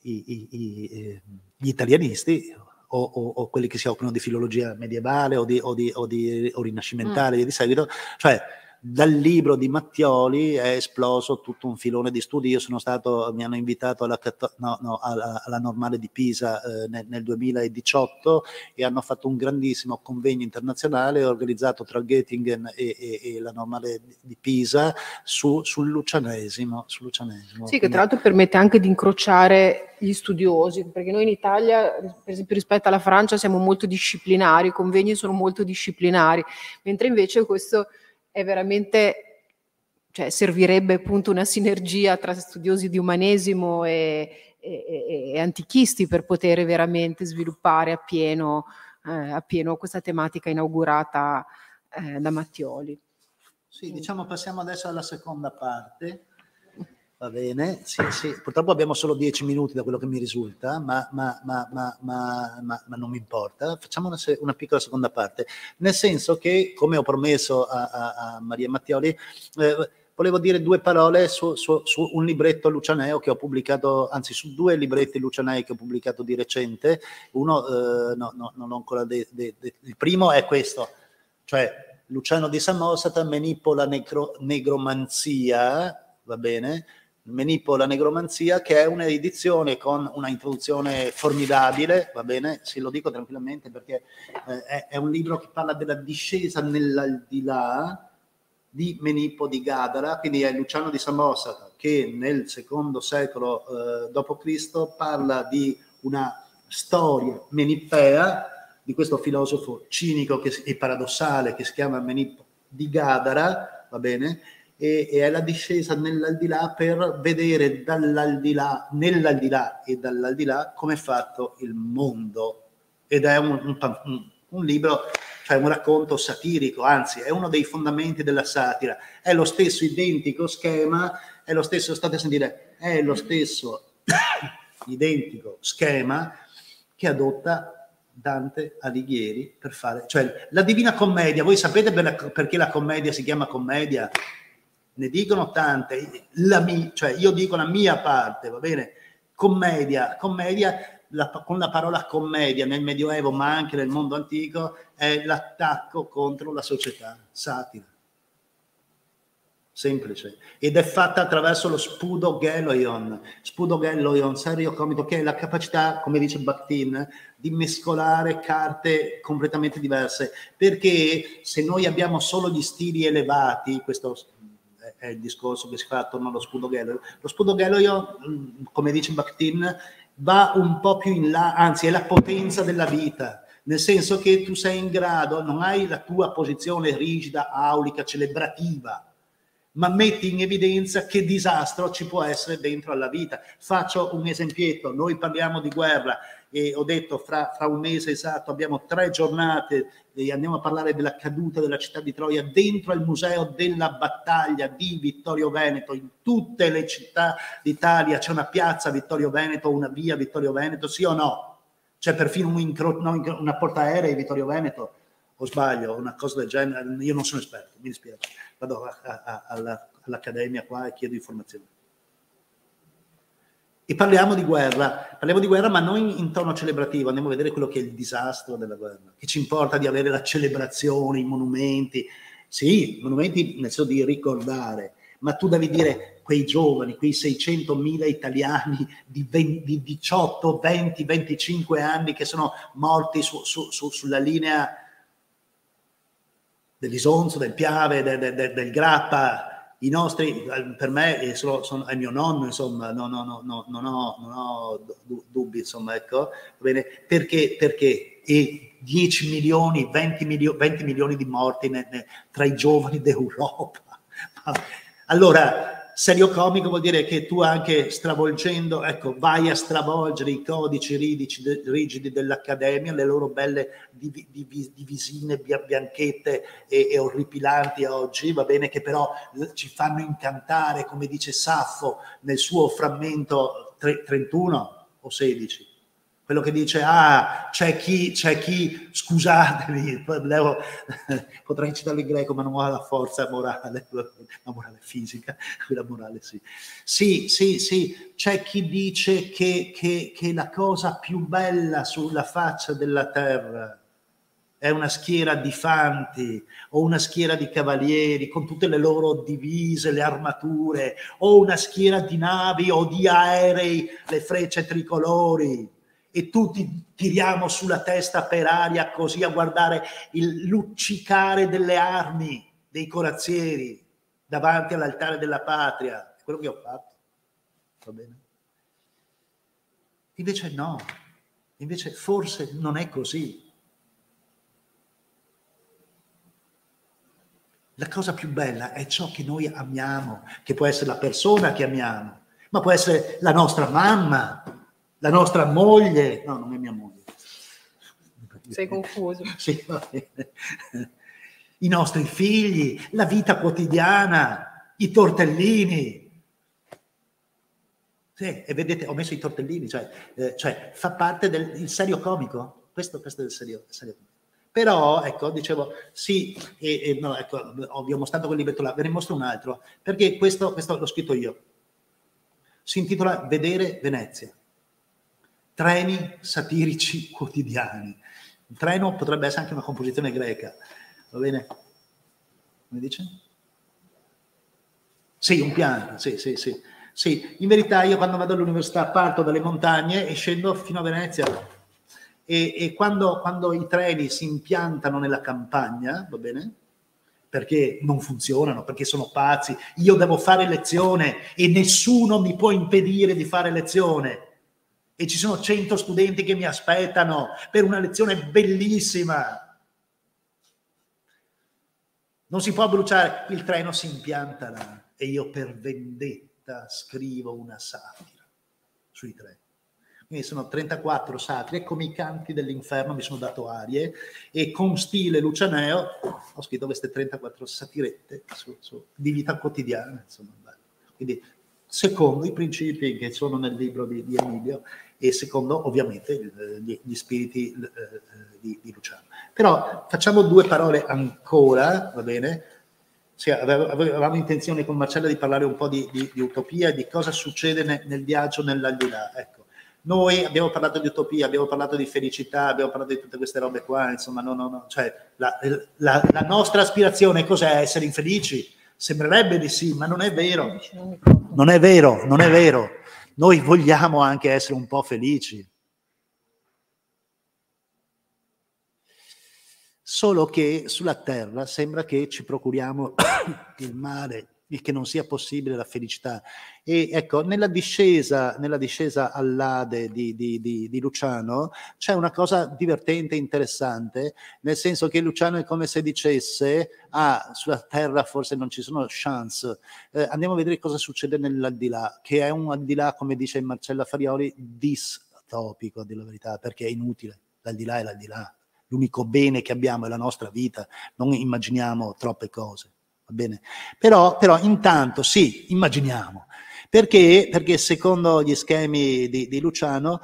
i, i, eh, gli italianisti o, o, o, quelli che si occupano di filologia medievale o di, o di, o di, rinascimentale mm. di seguito, cioè dal libro di Mattioli è esploso tutto un filone di studi. Io sono stato, mi hanno invitato alla, no, no, alla, alla normale di Pisa eh, nel, nel, 2018 e hanno fatto un grandissimo convegno internazionale organizzato tra Göttingen e, e, e la normale di Pisa su, sul, lucianesimo, sul, lucianesimo, Sì, che tra l'altro permette anche di incrociare gli studiosi, perché noi in Italia, per esempio rispetto alla Francia, siamo molto disciplinari, i convegni sono molto disciplinari, mentre invece questo è veramente cioè, servirebbe appunto una sinergia tra studiosi di umanesimo e, e, e antichisti per poter veramente sviluppare appieno, eh, appieno questa tematica inaugurata eh, da Mattioli. Sì, diciamo passiamo adesso alla seconda parte Va bene, sì, sì. Purtroppo abbiamo solo dieci minuti da quello che mi risulta, ma, ma, ma, ma non mi importa. Facciamo una, una, piccola seconda parte, nel senso che, come ho promesso a, a, a Maria Mattioli, eh, volevo dire due parole su, su, su, un libretto lucianeo che ho pubblicato, anzi su due libretti lucianei che ho pubblicato di recente. Uno, eh, no, no, non ho ancora detto, de, de, il primo è questo, cioè Luciano di Samosata, Menipola Necro, Negromanzia, va bene? Menipo la negromanzia, che è un'edizione con una introduzione formidabile, va bene? Sì, lo dico tranquillamente perché eh, è, è, un libro che parla della discesa nell'aldilà di Menipo di Gadara, quindi è Luciano di Samosata che nel secondo secolo eh, d.C. parla di una storia menippea di questo filosofo cinico che, e paradossale che si chiama Menipo di Gadara, va bene? e, e è la discesa nell'aldilà per vedere dall'aldilà, nell'aldilà e dall'aldilà come è fatto il mondo. Ed è un, un, un libro, cioè un racconto satirico, anzi è uno dei fondamenti della satira, è lo stesso identico schema, è lo stesso, state a sentire, è lo stesso identico schema che adotta Dante Alighieri per fare, cioè la Divina Commedia, voi sapete per la, perché la commedia si chiama commedia? ne dicono tante, mi, cioè io dico la mia parte, va bene? Commedia, commedia la, con la parola commedia nel Medioevo, ma anche nel mondo antico, è l'attacco contro la società, satira. Semplice. Ed è fatta attraverso lo spudo spudo Spudogeloion, serio comico, che è la capacità, come dice Bakhtin, di mescolare carte completamente diverse. Perché se noi abbiamo solo gli stili elevati, questo è il discorso che si fa attorno allo scudo Ghelloio. Lo scudo Ghelloio, mm, come dice Bakhtin, va un po' più in là, anzi è la potenza della vita, nel senso che tu sei in grado, non hai la tua posizione rigida, aulica, celebrativa, ma metti in evidenza che disastro ci può essere dentro alla vita. Faccio un esempietto, noi parliamo di guerra e ho detto fra, fra un mese esatto abbiamo tre giornate e andiamo a parlare della caduta della città di Troia dentro al museo della battaglia di Vittorio Veneto in tutte le città d'Italia c'è una piazza Vittorio Veneto una via Vittorio Veneto sì o no? c'è perfino un incro- no, una portaerei Vittorio Veneto o sbaglio, una cosa del genere, io non sono esperto, mi dispiace, vado a, a, a, all'accademia qua e chiedo informazioni. E parliamo di guerra, parliamo di guerra ma non in tono celebrativo, andiamo a vedere quello che è il disastro della guerra, che ci importa di avere la celebrazione, i monumenti, sì, i monumenti nel senso di ricordare, ma tu devi dire quei giovani, quei 600.000 italiani di, 20, di 18, 20, 25 anni che sono morti su, su, su, sulla linea dell'Isonzo, del Piave, de, de, de, del Grappa, i nostri, per me eh, sono, sono, è mio nonno, insomma, no, no, no, no, non ho, non ho dubbi, insomma, ecco, bene, perché, perché e 10 milioni, 20, milio, 20 milioni di morti ne, ne, tra i giovani d'Europa. Allora, serio comico vuol dire che tu anche stravolgendo, ecco, vai a stravolgere i codici ridici, de, rigidi dell'Accademia, le loro belle div, div, divisine bianchette e, e, orripilanti oggi, va bene, che però ci fanno incantare, come dice Saffo nel suo frammento tre, 31 o 16 quello che dice ah c'è chi, c'è chi scusatemi, Leo, potrei citare il greco ma non ho la forza morale la morale fisica la morale sì sì sì sì c'è chi dice che, che, che la cosa più bella sulla faccia della terra è una schiera di fanti o una schiera di cavalieri con tutte le loro divise, le armature o una schiera di navi o di aerei, le frecce tricolori e tutti tiriamo sulla testa per aria così a guardare il luccicare delle armi dei corazzieri davanti all'altare della patria. È quello che ho fatto. Va bene? Invece no, invece forse non è così. La cosa più bella è ciò che noi amiamo, che può essere la persona che amiamo, ma può essere la nostra mamma, la nostra moglie, no, non è mia moglie. Sei confuso. Sì, I nostri figli, la vita quotidiana, i tortellini. Sì, e vedete, ho messo i tortellini, cioè, eh, cioè fa parte del serio comico. Questo, questo è il serio, il serio comico. Però, ecco, dicevo, sì, e, e, no, ecco, vi ho mostrato quel libretto là, ve ne mostro un altro, perché questo, questo l'ho scritto io. Si intitola Vedere Venezia treni satirici quotidiani. Il treno potrebbe essere anche una composizione greca, va bene? Come dice? Sì, un piano, sì, sì, sì. Sì, in verità io quando vado all'università parto dalle montagne e scendo fino a Venezia. E, e quando, quando i treni si impiantano nella campagna, va bene? perché non funzionano, perché sono pazzi, io devo fare lezione e nessuno mi può impedire di fare lezione e ci sono 100 studenti che mi aspettano per una lezione bellissima. Non si può bruciare, il treno si impianta là e io per vendetta scrivo una satira sui treni. Quindi sono 34 satire, come i canti dell'inferno mi sono dato arie e con stile lucianeo ho scritto queste 34 satirette su, su, di vita quotidiana. Insomma. Quindi secondo i principi che sono nel libro di, di Emilio e secondo ovviamente eh, gli, gli spiriti eh, eh, di, di, Luciano. Però facciamo due parole ancora, va bene? Cioè, avevamo intenzione con Marcella di parlare un po' di, di, di utopia, di cosa succede nel, nel viaggio nell'aldilà. Ecco. Noi abbiamo parlato di utopia, abbiamo parlato di felicità, abbiamo parlato di tutte queste robe qua, insomma, no, no, no. Cioè, la, la, la nostra aspirazione cos'è? Essere infelici? Sembrerebbe di sì, ma non è vero. Non è vero, non è vero. Noi vogliamo anche essere un po' felici. Solo che sulla terra sembra che ci procuriamo il male il che non sia possibile la felicità. E ecco, nella discesa, nella discesa all'Ade di, di, di, di, Luciano c'è una cosa divertente e interessante, nel senso che Luciano è come se dicesse, ah, sulla Terra forse non ci sono chance, eh, andiamo a vedere cosa succede nell'aldilà, che è un aldilà, come dice Marcella Farioli, distopico, a dire la verità, perché è inutile, l'aldilà è l'aldilà. L'unico bene che abbiamo è la nostra vita, non immaginiamo troppe cose va bene? Però, però intanto sì, immaginiamo, perché, perché secondo gli schemi di, di Luciano,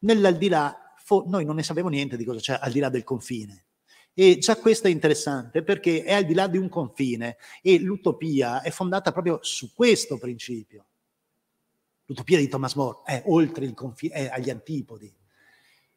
nell'aldilà fo- noi non ne sappiamo niente di cosa c'è cioè al di là del confine. E già questo è interessante perché è al di là di un confine e l'utopia è fondata proprio su questo principio. L'utopia di Thomas More è oltre il confine, è agli antipodi.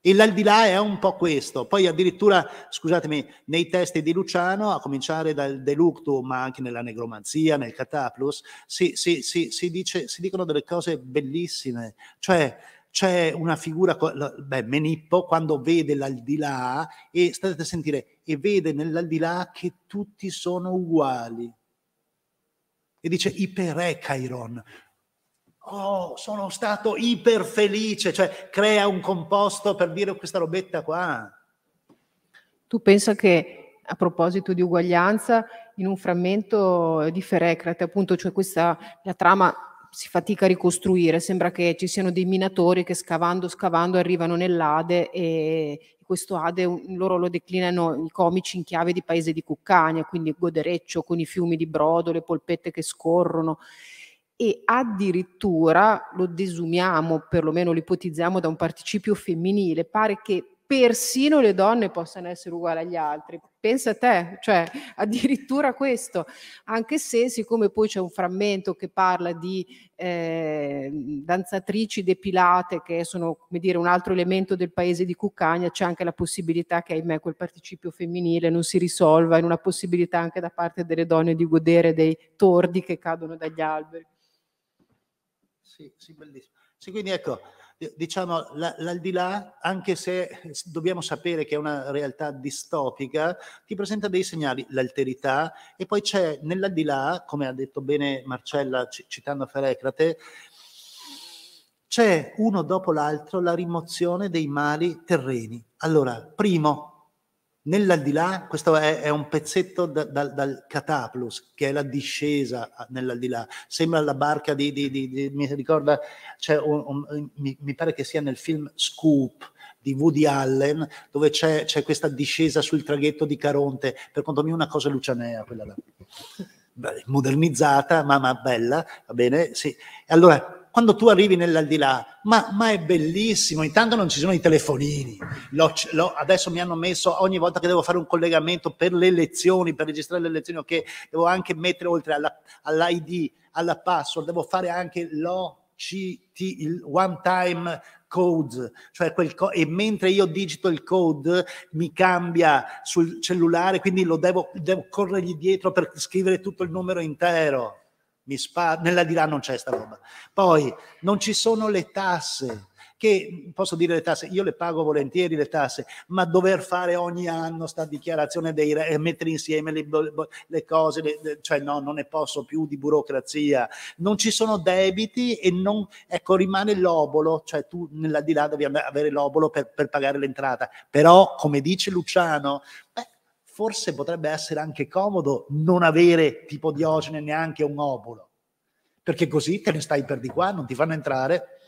E l'aldilà è un po' questo. Poi addirittura, scusatemi, nei testi di Luciano, a cominciare dal Deluctum, ma anche nella Negromanzia, nel Cataplus, si, si, si, si, dice, si dicono delle cose bellissime. Cioè, c'è una figura, beh, Menippo, quando vede l'aldilà, e state a sentire, e vede nell'aldilà che tutti sono uguali. E dice, Iperè Cairon, oh, sono stato iperfelice, cioè crea un composto per dire questa robetta qua. Tu pensa che a proposito di uguaglianza, in un frammento eh, di Ferecrate, appunto, cioè questa la trama si fatica a ricostruire, sembra che ci siano dei minatori che scavando, scavando arrivano nell'Ade e questo Ade loro lo declinano i comici in chiave di paese di Cuccagna, quindi godereccio con i fiumi di brodo, le polpette che scorrono e addirittura lo desumiamo, perlomeno lo ipotizziamo da un participio femminile, pare che persino le donne possano essere uguali agli altri. Pensa a te, cioè addirittura questo, anche se siccome poi c'è un frammento che parla di eh, danzatrici depilate che sono come dire un altro elemento del paese di Cucagna, c'è anche la possibilità che ahimè quel participio femminile non si risolva in una possibilità anche da parte delle donne di godere dei tordi che cadono dagli alberi. Sì, sì, bellissimo. Sì, quindi ecco, diciamo l'aldilà, anche se dobbiamo sapere che è una realtà distopica, ti presenta dei segnali, l'alterità, e poi c'è nell'aldilà, come ha detto bene Marcella citando Ferecrate, c'è uno dopo l'altro la rimozione dei mali terreni. Allora, primo, Nell'aldilà, questo è, è un pezzetto da, da, dal Cataplus, che è la discesa ah, nell'aldilà, sembra la barca di, di, di, di mi ricorda, cioè, un, un, mi, mi, pare che sia nel film Scoop di Woody Allen, dove c'è, c'è questa discesa sul traghetto di Caronte, per quanto mia una cosa lucianea quella là. Beh, modernizzata, ma, ma bella, va bene? Sì. Allora, quando tu arrivi nell'aldilà, ma, ma è bellissimo, intanto non ci sono i telefonini, l'ho, l'ho, adesso mi hanno messo ogni volta che devo fare un collegamento per le lezioni, per registrare le lezioni, che okay, devo anche mettere oltre alla, all'ID, alla password, devo fare anche l'OCT, il one time code, cioè quel co- e mentre io digito il code mi cambia sul cellulare, quindi lo devo, devo corrergli dietro per scrivere tutto il numero intero mi sparo, nella di là non c'è sta roba. Poi non ci sono le tasse, che posso dire le tasse, io le pago volentieri le tasse, ma dover fare ogni anno sta dichiarazione dei e mettere insieme le, le cose, le, cioè no, non ne posso più di burocrazia, non ci sono debiti e non, ecco, rimane l'obolo, cioè tu nella di là devi avere l'obolo per, per pagare l'entrata, però come dice Luciano, beh, forse potrebbe essere anche comodo non avere tipo Diogene neanche un ovulo, perché così te ne stai per di qua, non ti fanno entrare.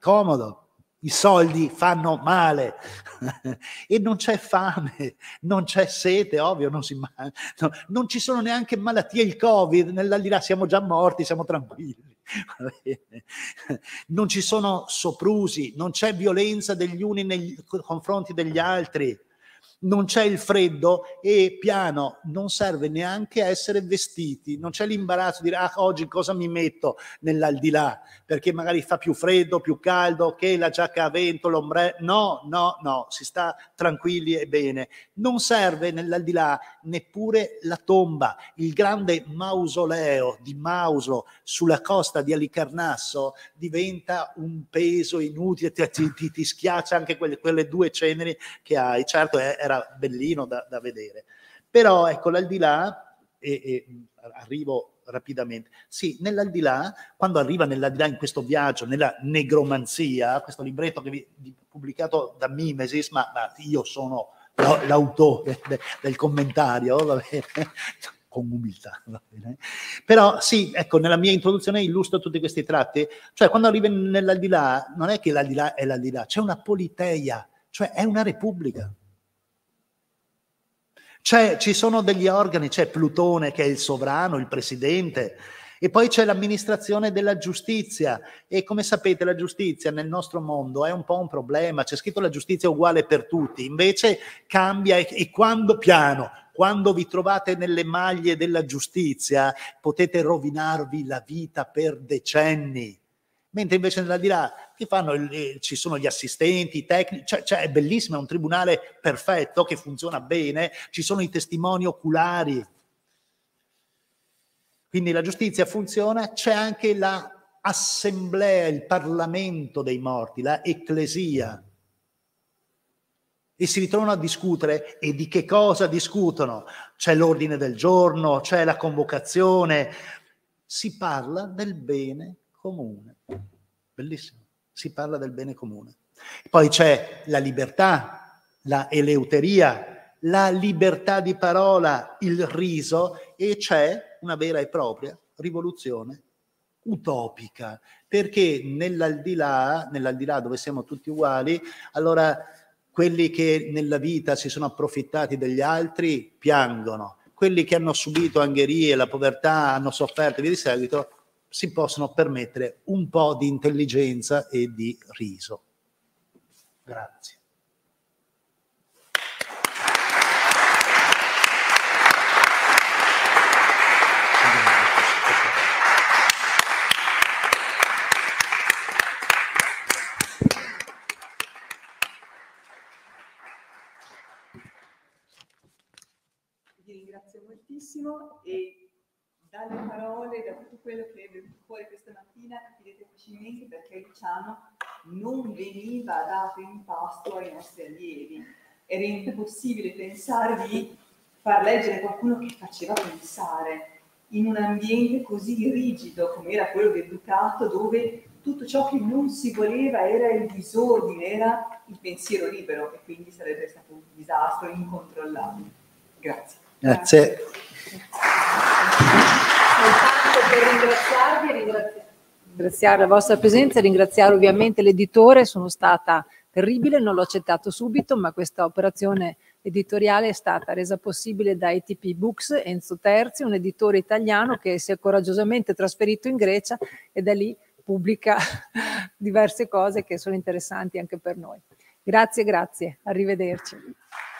Comodo, i soldi fanno male e non c'è fame, non c'è sete, ovvio, non, si man- no, non ci sono neanche malattie, il Covid, nell'aldilà siamo già morti, siamo tranquilli. non ci sono soprusi, non c'è violenza degli uni nei confronti degli altri non c'è il freddo e piano, non serve neanche essere vestiti, non c'è l'imbarazzo di dire ah, oggi cosa mi metto nell'aldilà, perché magari fa più freddo, più caldo, che la giacca a vento, l'ombrello, no, no, no, si sta tranquilli e bene. Non serve nell'aldilà neppure la tomba, il grande mausoleo di Mausolo sulla costa di Alicarnasso diventa un peso inutile, ti, ti, ti schiaccia anche quelle, quelle, due ceneri che hai, certo eh, era era bellino da, da vedere. Però ecco, l'aldilà, e, e arrivo rapidamente. Sì, nell'aldilà, quando arriva nell'aldilà in questo viaggio, nella negromanzia, questo libretto che vi, pubblicato da Mimesis, ma, ma io sono l'autore de, del commentario, va bene? con umiltà, va bene? Però sì, ecco, nella mia introduzione illustro tutti questi tratti, cioè quando arriva nell'aldilà, non è che l'aldilà è l'aldilà, c'è una politeia, cioè è una repubblica c'è, cioè, ci sono degli organi, c'è Plutone che è il sovrano, il presidente, e poi c'è l'amministrazione della giustizia e come sapete la giustizia nel nostro mondo è un po' un problema, c'è scritto la giustizia uguale per tutti, invece cambia e, e quando piano, quando vi trovate nelle maglie della giustizia potete rovinarvi la vita per decenni mentre invece nella nell'aldilà il, eh, ci sono gli assistenti, i tecnici, cioè, cioè, è bellissimo, è un tribunale perfetto che funziona bene, ci sono i testimoni oculari. Quindi la giustizia funziona, c'è anche l'assemblea, la il Parlamento dei morti, la ecclesia. E si ritrovano a discutere e di che cosa discutono? C'è l'ordine del giorno, c'è la convocazione, si parla del bene comune. Bellissimo. Si parla del bene comune. Poi c'è la libertà, la eleuteria, la libertà di parola, il riso e c'è una vera e propria rivoluzione utopica, perché nell'aldilà, nell'aldilà dove siamo tutti uguali, allora quelli che nella vita si sono approfittati degli altri piangono, quelli che hanno subito angherie, la povertà, hanno sofferto e via di seguito, si possono permettere un po' di intelligenza e di riso. Grazie. Vi ringrazio moltissimo e dalle parole, da tutto quello che è venuto fuori questa mattina, capirete facilmente perché Luciano non veniva dato in pasto ai nostri allievi. Era impossibile pensare di far leggere qualcuno che faceva pensare in un ambiente così rigido come era quello del Ducato, dove tutto ciò che non si voleva era il disordine, era il pensiero libero e quindi sarebbe stato un disastro incontrollabile. Grazie. Grazie. Soltanto ringraziare. la vostra presenza, e ringraziare ovviamente l'editore, sono stata terribile, non l'ho accettato subito, ma questa operazione editoriale è stata resa possibile da ETP Books, Enzo Terzi, un editore italiano che si è coraggiosamente trasferito in Grecia e da lì pubblica diverse cose che sono interessanti anche per noi. Grazie, grazie, arrivederci.